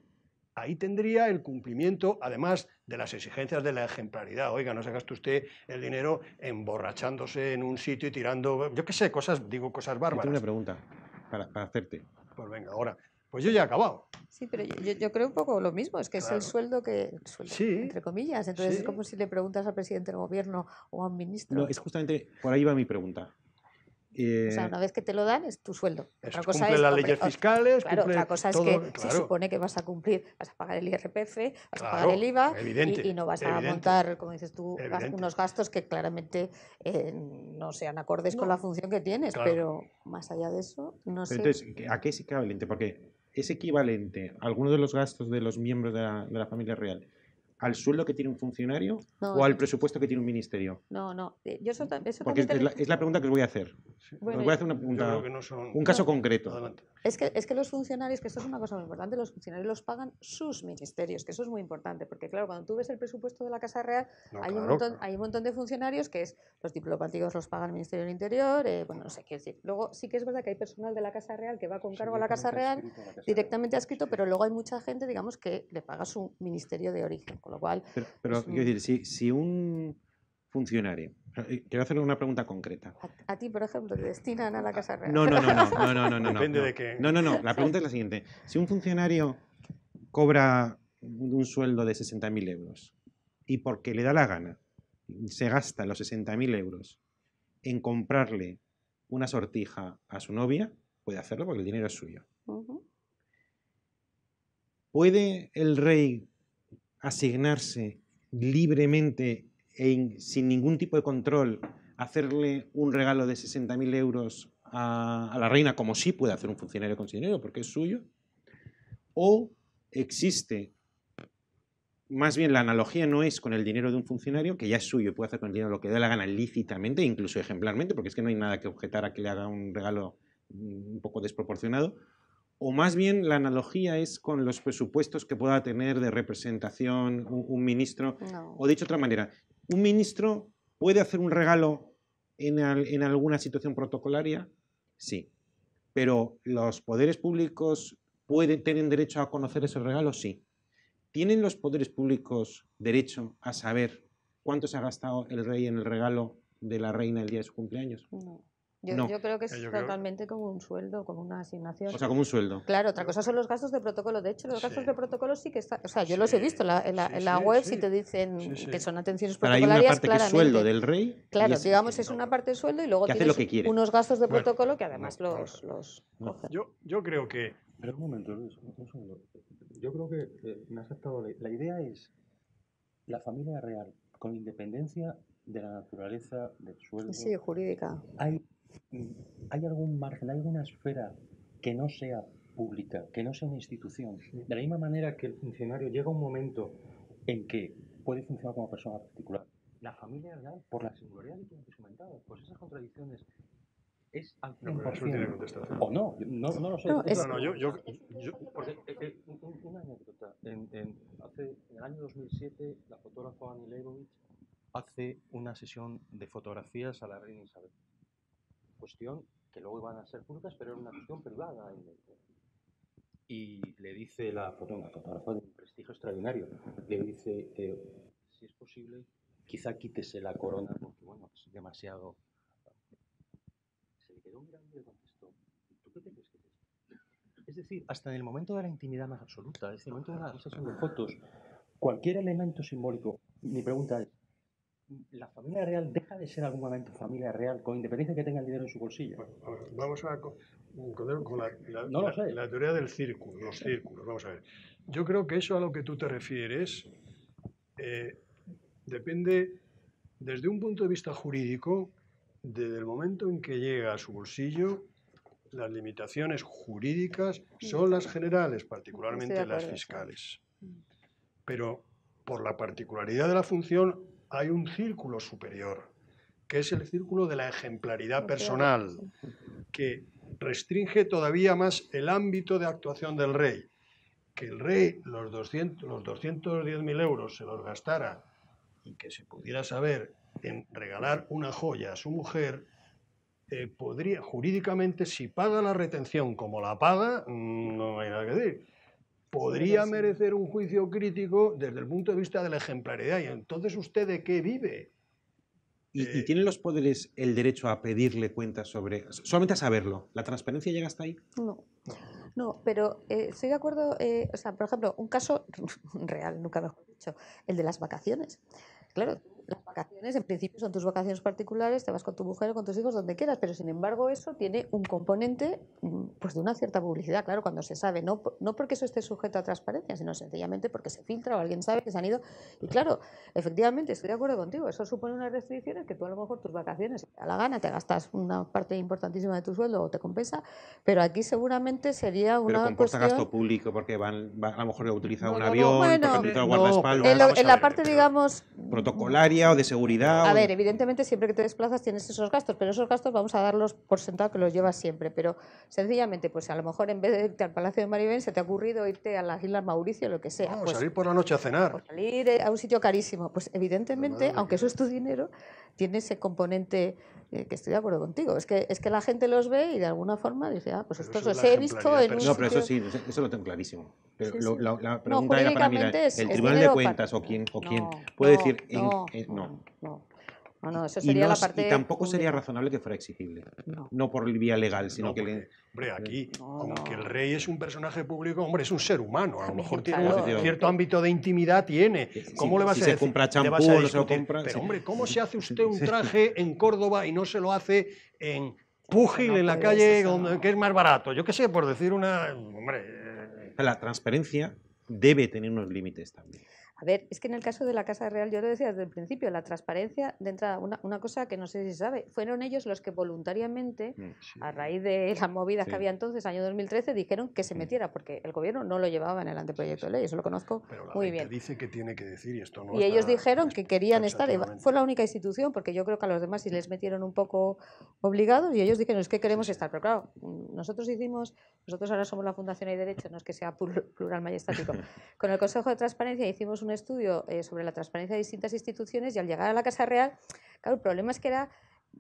D: Ahí tendría el cumplimiento, además de las exigencias de la ejemplaridad. Oiga, no se gaste usted el dinero emborrachándose en un sitio y tirando, yo qué sé, cosas, digo cosas bárbaras. Tengo una
E: pregunta para, hacerte.
D: Pues venga, ahora. Pues yo ya he acabado.
C: Sí, pero yo, creo un poco lo mismo, es que es el sueldo que. sí, entre comillas. Entonces, es como si le preguntas al presidente del gobierno o a un ministro. No,
E: es justamente por ahí va mi pregunta o sea, eh, una
C: vez que te lo dan, es tu sueldo. Otra cosa es, las leyes fiscales. Claro, otra cosa es que se supone que vas a cumplir, vas a pagar el IRPF, vas a pagar el IVA y, no vas a montar, como dices tú, unos gastos que claramente eh, no sean acordes con la función que tienes, pero más allá de eso, no sé. Entonces,
E: ¿a qué es equivalente? Porque es equivalente a alguno de los gastos de los miembros de la familia real al sueldo que tiene un funcionario o al presupuesto que tiene un ministerio?
C: No, no. Eh, yo eso, Porque es,
E: la, pregunta que os voy a hacer. voy a hacer una pregunta, un caso concreto. Adelante.
C: Es que, es que los funcionarios, que esto es una cosa muy importante, los funcionarios los pagan sus ministerios, que eso es muy importante, porque claro, cuando tú ves el presupuesto de la Casa Real, hay, un montón, hay un montón de funcionarios que es, los diplomáticos los paga el Ministerio del Interior, eh, bueno, no sé qué decir. Luego sí que es verdad que hay personal de la Casa Real que va con cargo a la Casa Real, directamente ha escrito, pero luego hay mucha gente, digamos, que le paga su ministerio de origen, con
E: lo cual... Pero, decir, si un funcionario. Eh, quiero hacerle una pregunta concreta.
C: ¿A, ti, por ejemplo, te destinan a la Casa Real? No, no, no, no,
E: no, no, no. Depende de qué. No, no, no. La pregunta es la siguiente. Si un funcionario cobra un sueldo de 60.000 euros y porque le da la gana se gasta los 60.000 euros en comprarle una sortija a su novia, puede hacerlo porque el dinero es suyo. ¿Puede el rey asignarse libremente sin ningún tipo de control hacerle un regalo de 60.000 euros a, la reina, como sí puede hacer un funcionario con su dinero, porque es suyo, o existe, más bien la analogía no es con el dinero de un funcionario, que ya es suyo, puede hacer con el dinero lo que dé la gana lícitamente, incluso ejemplarmente, porque es que no hay nada que objetar a que le haga un regalo mm, un poco desproporcionado, o más bien la analogía es con los presupuestos que pueda tener de representación un, ministro, o dicho de otra manera, un ministro puede hacer un regalo en, en alguna situación protocolaria, sí, pero los poderes públicos pueden, tienen derecho a conocer ese regalo? sí. ¿Tienen los poderes públicos derecho a saber cuánto se ha gastado el rey en el regalo de la reina el día de su cumpleaños? No. Yo, creo que es totalmente
C: como un sueldo, como una asignación. O sea, como un sueldo. Claro, otra cosa son los gastos de protocolo. De hecho, los gastos de protocolo sí que están. O sea, yo los he visto en la, web si te dicen que son atenciones protocolarias. Pero hay una parte
E: que es sueldo del rey. Claro,
C: digamos, es una parte de sueldo y luego tienes unos gastos de protocolo que además los, los
D: Yo, creo que.
B: Yo creo que eh, me La, la idea es la familia real, con independencia de la naturaleza, del sueldo. Sí, jurídica. Hay ¿Hay algún margen, hay alguna esfera que no sea pública, que no sea una institución? De la misma manera que el funcionario llega un momento en que puede funcionar como persona particular. La familia real, por la singularidad que hemos comentado, pues esas contradicciones es al O no, no, lo sé. una anécdota. En, en, hace, en el año 2007, la fotógrafa Annie Leibovich hace una sesión de fotografías a la reina Isabel cuestión que luego iban a ser públicas, pero era una cuestión privada. Y le dice la fotógrafa, de un prestigio extraordinario, le dice, si es posible, quizá quítese la corona, porque bueno, es demasiado... Se le quedó mirando gran es decir, hasta en el momento de la intimidad más absoluta, en el momento de la de fotos, cualquier elemento simbólico, mi pregunta es, la familia real deja de ser algún momento familia real, con independencia de que tenga el dinero en su bolsillo.
D: vamos a con, con la, teoría del círculo, los círculos. Vamos a ver. Yo creo que eso a lo que tú te refieres eh, depende, desde un punto de vista jurídico, desde el momento en que llega a su bolsillo, las limitaciones jurídicas son las generales, particularmente las fiscales. Pero por la particularidad de la función, hay un círculo superior, que es el círculo de la ejemplaridad personal, que restringe todavía más el ámbito de actuación del rey. Que el rey los, 200, los 210.000 euros se los gastara y que se pudiera saber en regalar una joya a su mujer, eh, podría, jurídicamente, si paga la retención como la paga, mm, no hay nada que decir podría merecer un juicio crítico desde el punto de vista de la ejemplaridad. ¿Y entonces usted de qué vive?
E: ¿Y, eh, tienen los poderes el derecho a pedirle cuentas sobre.? Solamente a saberlo. ¿La transparencia llega hasta ahí?
C: No. No, pero eh, estoy de acuerdo. Eh, o sea, por ejemplo, un caso *laughs* real, nunca lo he dicho, el de las vacaciones. Claro, las vacaciones, en principio, son tus vacaciones particulares, te vas con tu mujer, con tus hijos, donde quieras, pero sin embargo eso tiene un componente mm, pues, de una cierta publicidad, claro, cuando se sabe, no, no porque eso esté sujeto a transparencia, sino sencillamente porque se filtra o alguien sabe que se han ido. Y claro, efectivamente, estoy de acuerdo contigo, eso supone unas restricciones que tú a lo mejor tus vacaciones, a la gana, te gastas una parte importantísima de tu sueldo o te compensa, pero aquí seguramente sería una... Pero comporta gasto
E: público porque van, a lo mejor No, no, un avión, guardaespaldas. en la
C: parte, digamos...
E: Protocolaria o de seguridad. A ver,
C: evidentemente siempre que te desplazas tienes esos gastos, pero esos gastos vamos a darlos por sentado que los llevas siempre. Pero sencillamente, pues a lo mejor en vez de irte al Palacio de Maribel se te ha ocurrido irte a las Islas Mauricio, o lo que sea. pues, salir por la
D: noche a cenar. Pues
C: salir eh, a un sitio carísimo. Pues evidentemente, aunque eso es tu dinero, tiene ese componente eh, que estoy de acuerdo contigo. Es que, es que la gente los ve y de alguna forma dice, ah, pues esto los he visto en un No, pero eso
E: sí, eso lo tengo clarísimo. Pero la, pregunta era para mí, ¿el Tribunal de Cuentas o quién o puede decir... En, no,
C: no. Y tampoco
E: sería razonable que fuera exigible. No, por vía legal, sino que. Hombre, aquí, aunque el rey es
D: un personaje público, hombre, es un ser humano. A lo mejor tiene cierto ámbito de intimidad, tiene. ¿Cómo le vas a se compra champú, se hombre, ¿cómo se hace usted un traje en Córdoba y no se lo
C: hace
E: en Púgil, en la pues calle, que es más barato? Yo qué sé, por decir una. Hombre. Eh. La transparencia debe tener unos límites también.
C: A ver, es que en el caso de la Casa Real, yo lo decía desde el principio, la transparencia de entrada, una, cosa que no sé si se sabe, fueron ellos los que voluntariamente, mm, a raíz de las movidas que había entonces, año 2013, dijeron que se metiera, porque el gobierno no lo llevaba en el anteproyecto de ley, eso lo conozco Pero la muy bien.
D: dice que tiene que decir y esto
C: no. Y ellos dijeron que querían estar, fue la única institución, porque yo creo que a los demás sí les metieron un poco obligados y ellos dijeron, es que queremos estar. Pero claro, mm, nosotros hicimos, nosotros ahora somos la Fundación Hay Derecho, no es que sea plural majestático, *laughs* con el Consejo de Transparencia hicimos un un estudio eh, sobre la transparencia de distintas instituciones y al llegar a la Casa Real, claro, el problema es que era,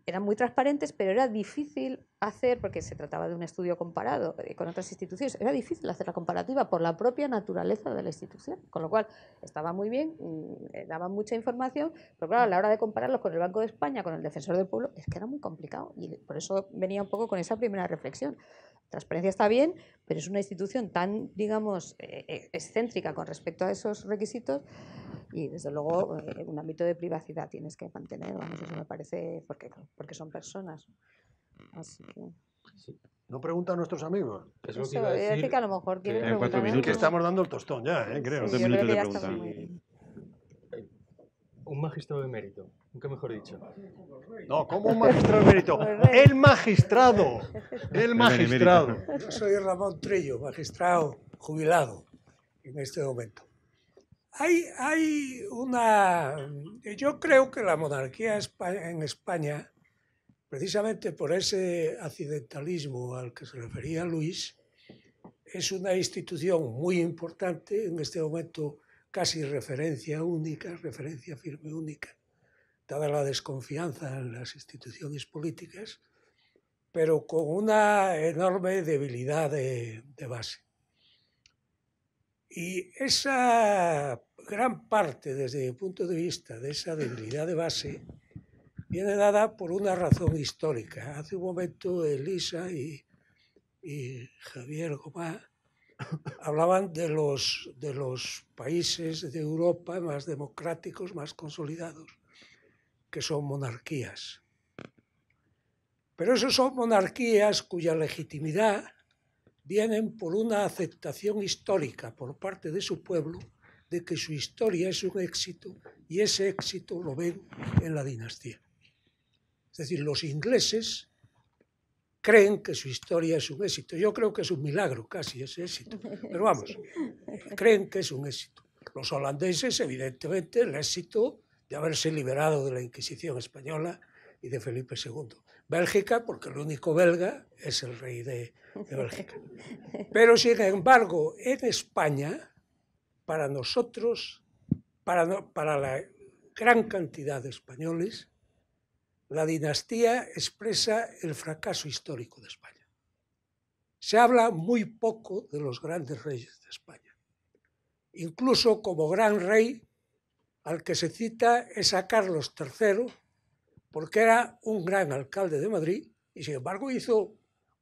C: eran muy transparentes, pero era difícil hacer, porque se trataba de un estudio comparado eh, con otras instituciones, era difícil hacer la comparativa por la propia naturaleza de la institución, con lo cual estaba muy bien, mm, eh, daban mucha información, pero claro, a la hora de compararlos con el Banco de España, con el Defensor del Pueblo, es que era muy complicado y por eso venía un poco con esa primera reflexión. Transparencia está bien, pero es una institución tan, digamos, eh, eh, excéntrica con respecto a esos requisitos y desde luego eh, un ámbito de privacidad tienes que mantener, vamos, eso me parece, porque, porque son personas.
D: No pregunta a nuestros amigos. a decir. que
C: a lo mejor cuatro minutos. estamos
D: dando el tostón ya, creo.
B: Un magistrado de mérito Nunca mejor dicho. No, como un magistrado mérito. El
F: magistrado.
B: El magistrado.
F: Yo soy Ramón Trillo, magistrado jubilado en este momento. Hay, hay una... Yo creo que la monarquía en España, precisamente por ese accidentalismo al que se refería Luis, es una institución muy importante, en este momento casi referencia única, referencia firme única dada la desconfianza en las instituciones políticas, pero con una enorme debilidad de, base. Y esa gran parte, desde mi punto de vista, de esa debilidad de base, viene dada por una razón histórica. Hace un momento Elisa y, Javier Goma *laughs* hablaban de los, de los países de Europa más democráticos, más consolidados que son monarquías. Pero esas son monarquías cuya legitimidad vienen por una aceptación histórica por parte de su pueblo de que su historia es un éxito y ese éxito lo ven en la dinastía. Es decir, los ingleses creen que su historia es un éxito. Yo creo que es un milagro casi ese éxito, pero vamos, *laughs* creen que es un éxito. Los holandeses, evidentemente, el éxito de haberse liberado de la Inquisición española y de Felipe II. Bélgica, porque el único belga es el rey de, Bélgica. *laughs* Pero sin embargo, en España, para nosotros, para la gran cantidad de españoles, la dinastía expresa el fracaso histórico de España. Se habla muy poco de los grandes reyes de España. Incluso como gran rey al que se cita es a Carlos III, porque era un gran alcalde de Madrid y sin embargo hizo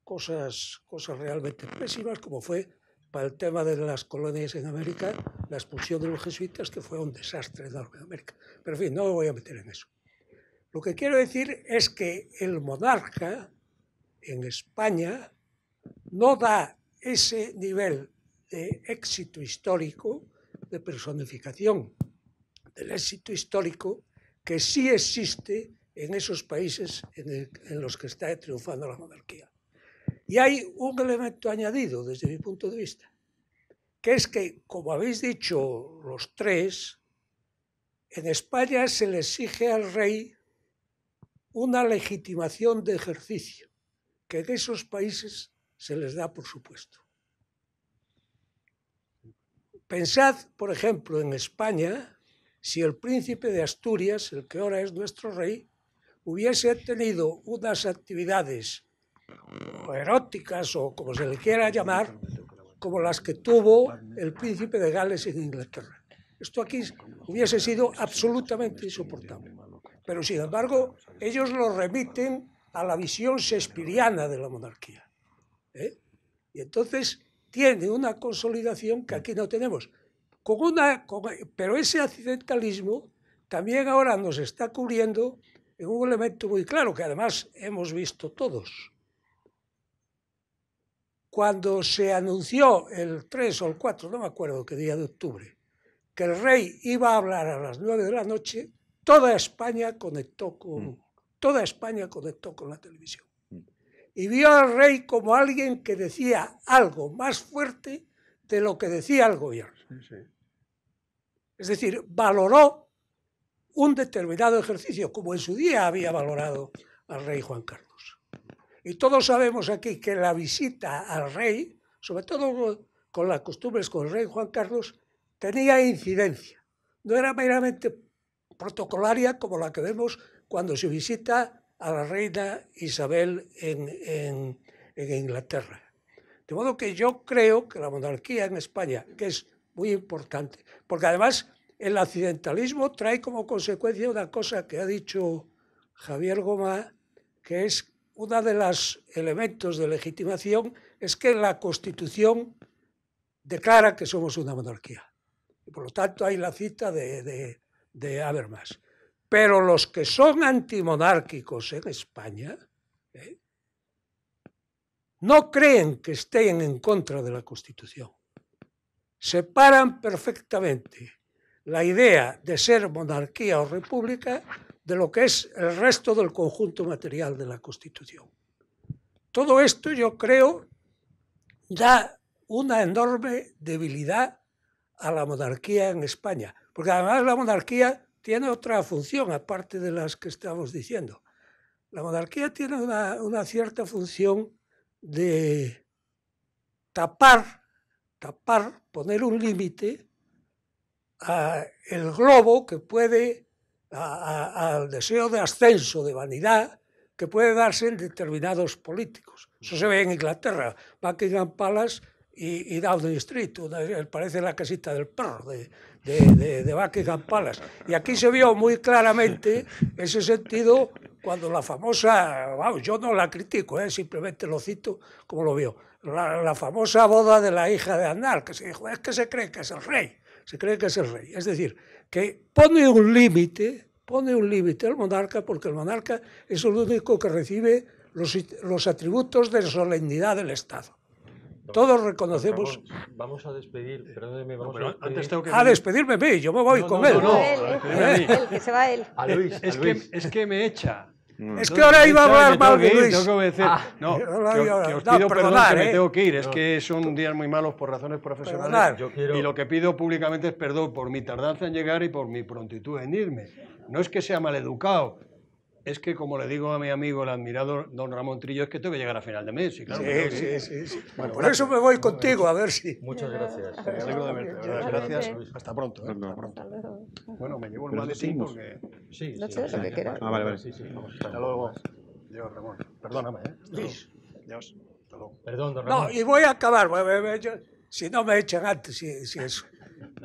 F: cosas, cosas realmente pésimas, como fue para el tema de las colonias en América, la expulsión de los jesuitas, que fue un desastre en América. Pero en fin, no me voy a meter en eso. Lo que quiero decir es que el monarca en España no da ese nivel de éxito histórico de personificación el éxito histórico que sí existe en esos países en, en los que está triunfando la monarquía. Y hay un elemento añadido desde mi punto de vista, que es que, como habéis dicho los tres, en España se le exige al rey una legitimación de ejercicio, que en esos países se les da por supuesto. Pensad, por ejemplo, en España, si el príncipe de Asturias, el que ahora es nuestro rey, hubiese tenido unas actividades eróticas o como se le quiera llamar, como las que tuvo el príncipe de Gales en Inglaterra. Esto aquí hubiese sido absolutamente insoportable. Pero sin embargo, ellos lo remiten a la visión shakespeariana de la monarquía. ¿eh? Y entonces tiene una consolidación que aquí no tenemos pero ese accidentalismo también ahora nos está cubriendo en un elemento muy claro que además hemos visto todos. Cuando se anunció el 3 o el 4, no me acuerdo qué día de octubre, que el rey iba a hablar a las 9 de la noche, toda España conectó con, mm. toda España conectó con la televisión. Mm. Y vio al rey como alguien que decía algo más fuerte de lo que decía el gobierno. Sí, sí. Es decir, valoró un determinado ejercicio, como en su día había valorado al rey Juan Carlos. Y todos sabemos aquí que la visita al rey, sobre todo con las costumbres con el rey Juan Carlos, tenía incidencia. No era meramente protocolaria como la que vemos cuando se visita a la reina Isabel en, en Inglaterra. De modo que yo creo que la monarquía en España, que es muy importante. Porque además el accidentalismo trae como consecuencia una cosa que ha dicho Javier Goma, que es uno de los elementos de legitimación, es que la Constitución declara que somos una monarquía. Y por lo tanto hay la cita de, de, de Habermas. Pero los que son antimonárquicos en España ¿eh? no creen que estén en contra de la Constitución separan perfectamente la idea de ser monarquía o república de lo que es el resto del conjunto material de la Constitución. Todo esto yo creo da una enorme debilidad a la monarquía en España, porque además la monarquía tiene otra función, aparte de las que estamos diciendo. La monarquía tiene una, una cierta función de tapar tapar, poner un límite al globo que puede, al deseo de ascenso, de vanidad, que puede darse en determinados políticos. Eso se ve en Inglaterra, Buckingham Palace y, Downing Street, eh, parece la casita del perro de, Buckingham Palace. Y aquí se vio muy claramente ese sentido cuando la famosa, yo no la critico, eh, simplemente lo cito como lo vio, la, famosa boda de la hija de Andal, que se dijo, es que se cree que es el rey, se cree que es el rey. Es decir, que pone un límite, pone un límite al monarca, porque el monarca es el único que recibe los, los atributos de solemnidad del Estado. Todos reconocemos.
B: Vamos, a despedir, eh, perdóneme, vamos pero antes tengo A despedirme, yo me voy con él. No, él, que se va él. A Luis, a Luis.
D: es que me echa. Mm. es que ahora iba a hablar mal de Luis. Ah. no, que, os pido perdón, ¿eh? tengo que ir. Es que son días muy malos por razones profesionales. Y lo que pido públicamente es perdón por mi tardanza en llegar y por mi prontitud en irme. No es que sea maleducado, es que, como le digo a mi amigo, el admirador don Ramón Trillo, es que tengo que llegar a final de mes. Y claro, sí, sí, sí, Bueno, Por eso me voy contigo, a ver si. Muchas gracias. Gracias. Hasta pronto. Eh. Bueno, me llevo el maletín porque. Sí, No sé lo que Ah, vale, vale. Sí, Hasta luego. Ramón. Perdóname, ¿eh? Dios. Hasta luego. Perdón, don Ramón. No, y voy
F: a acabar. Si no me echan antes, si, si eso.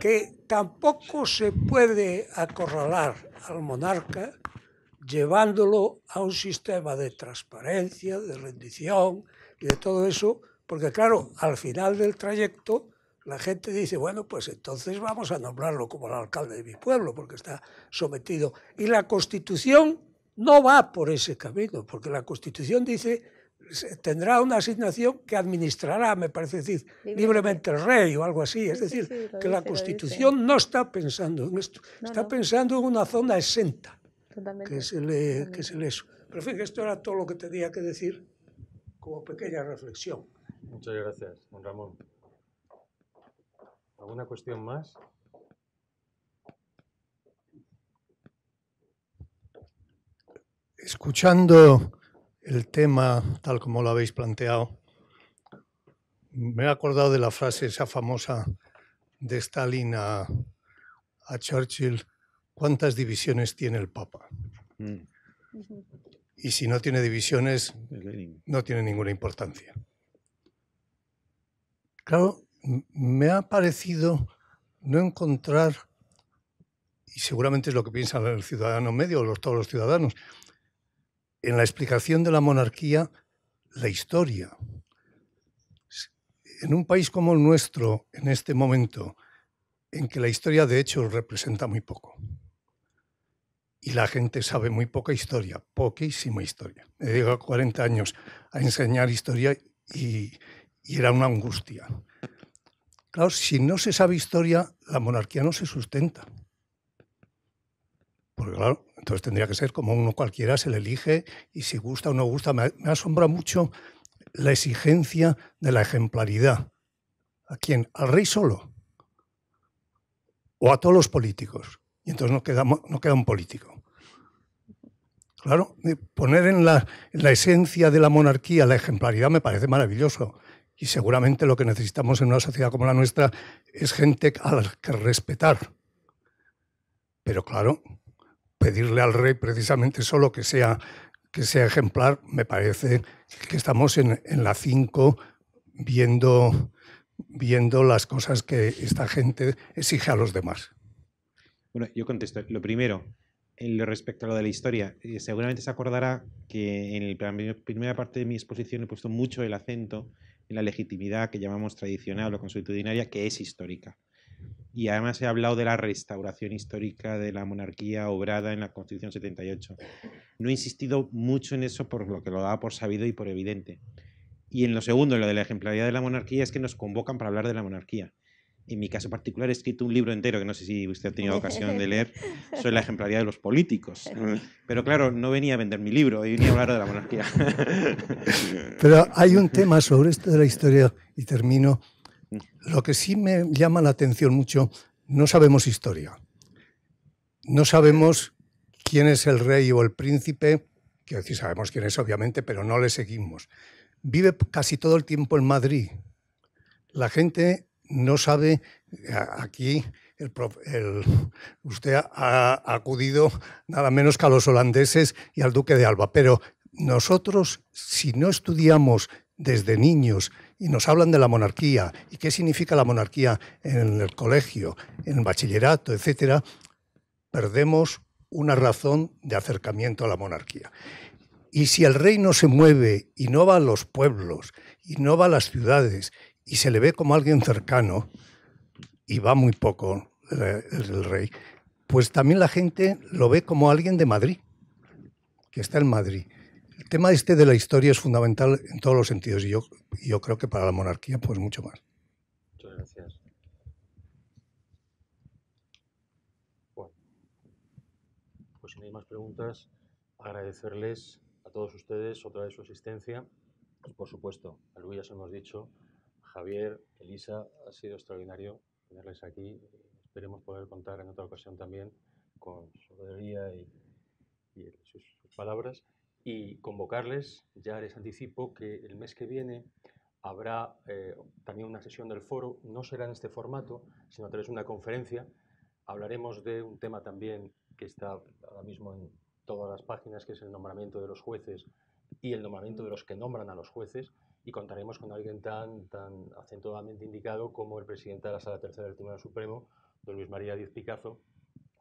F: Que tampoco se puede acorralar al monarca llevándolo a un sistema de transparencia, de rendición y de todo eso, porque claro, al final del trayecto la gente dice, bueno, pues entonces vamos a nombrarlo como el alcalde de mi pueblo, porque está sometido. Y la Constitución no va por ese camino, porque la Constitución dice, tendrá una asignación que administrará, me parece decir, libremente el rey o algo así. Es decir, que la Constitución no está pensando en esto, está pensando en una zona exenta que se que se les... Pero esto era todo lo que tenía que decir como pequeña reflexión.
B: Muchas gracias, don Ramón. ¿Alguna
F: cuestión más?
G: Escuchando el tema tal como lo habéis planteado, me he acordado de la frase esa famosa de Stalin a Churchill cuántas divisiones tiene el Papa. Mm. Y si no tiene divisiones, no tiene ninguna importancia. Claro, me ha parecido no encontrar, y seguramente es lo que piensa el ciudadano medio o todos los ciudadanos, en la explicación de la monarquía la historia. En un país como el nuestro, en este momento, en que la historia de hecho representa muy poco y la gente sabe muy poca historia, poquísima historia. Me a 40 años a enseñar historia y, era una angustia. Claro, si no se sabe historia, la monarquía no se sustenta. Porque claro, entonces tendría que ser como uno cualquiera, se le elige y si gusta o no gusta. Me, asombra mucho la exigencia de la ejemplaridad. ¿A quién? ¿Al rey solo? ¿O a todos los políticos? y entonces no queda un político. Claro, poner en la, esencia de la monarquía la ejemplaridad me parece maravilloso. Y seguramente lo que necesitamos en una sociedad como la nuestra es gente a la que respetar. Pero claro, pedirle al rey precisamente solo que sea, que sea ejemplar, me parece que estamos en, la 5 viendo, viendo las cosas que esta gente exige a los demás.
E: Bueno, yo contesto. Lo primero, lo respecto a lo de la historia, eh, seguramente se acordará que en la primera parte de mi exposición he puesto mucho el acento en la legitimidad que llamamos tradicional o consuetudinaria, que es histórica. Y además he hablado de la restauración histórica de la monarquía obrada en la Constitución 78. No he insistido mucho en eso por lo que lo daba por sabido y por evidente. Y en lo segundo, en lo de la ejemplaridad de la monarquía, es que nos convocan para hablar de la monarquía en mi caso particular he escrito un libro entero que no sé si usted ha tenido ocasión de *laughs* leer soy la ejemplaridad de los políticos. Pero claro, no venía a vender mi libro, venía a hablar de la monarquía. *laughs*
G: Pero hay un tema sobre esto de la historia y termino. Lo que sí me llama la atención mucho, no sabemos historia. No sabemos quién es el rey o el príncipe, que decir, sabemos quién es obviamente, pero no le seguimos. Vive casi todo el tiempo en Madrid. La gente no sabe aquí usted ha, acudido nada menos que a los holandeses y al duque de Alba, pero nosotros, si no estudiamos desde niños y nos hablan de la monarquía y qué significa la monarquía en el colegio, en el bachillerato, etcétera, perdemos una razón de acercamiento a la monarquía. Y si el reino se mueve y no va a los pueblos y no va a las ciudades y se le ve como alguien cercano y va muy poco el, rey, pues también la gente lo ve como alguien de Madrid, que está en Madrid. El tema este de la historia es fundamental en todos los sentidos y yo, creo que para la monarquía pues mucho más.
B: Muchas gracias. Bueno, pues no hay más preguntas, agradecerles a todos ustedes otra vez su asistencia y por supuesto, a Luis ya hemos dicho, Javier, Elisa, ha sido extraordinario tenerles aquí. Esperemos poder contar en otra ocasión también con su sabiduría y, sus, palabras. Y convocarles, ya les anticipo que el mes que viene habrá eh, también una sesión del foro, no será en este formato, sino a través de una conferencia. Hablaremos de un tema también que está ahora mismo en todas las páginas, que es el nombramiento de los jueces y el nombramiento de los que nombran a los jueces y contaremos con alguien tan, tan acentuadamente indicado como el presidente de la Sala Tercera del Tribunal Supremo, don Luis María Díez Picazo,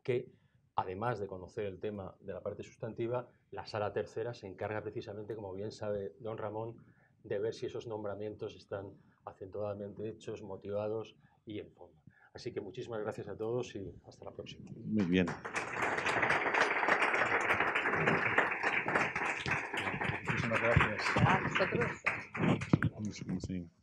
B: que además de conocer el tema de la parte sustantiva, la Sala Tercera se encarga precisamente, como bien sabe don Ramón, de ver si esos nombramientos están acentuadamente hechos, motivados y en forma. Así que muchísimas gracias a todos y hasta la próxima. Muy bien.
F: sim, sim, sim.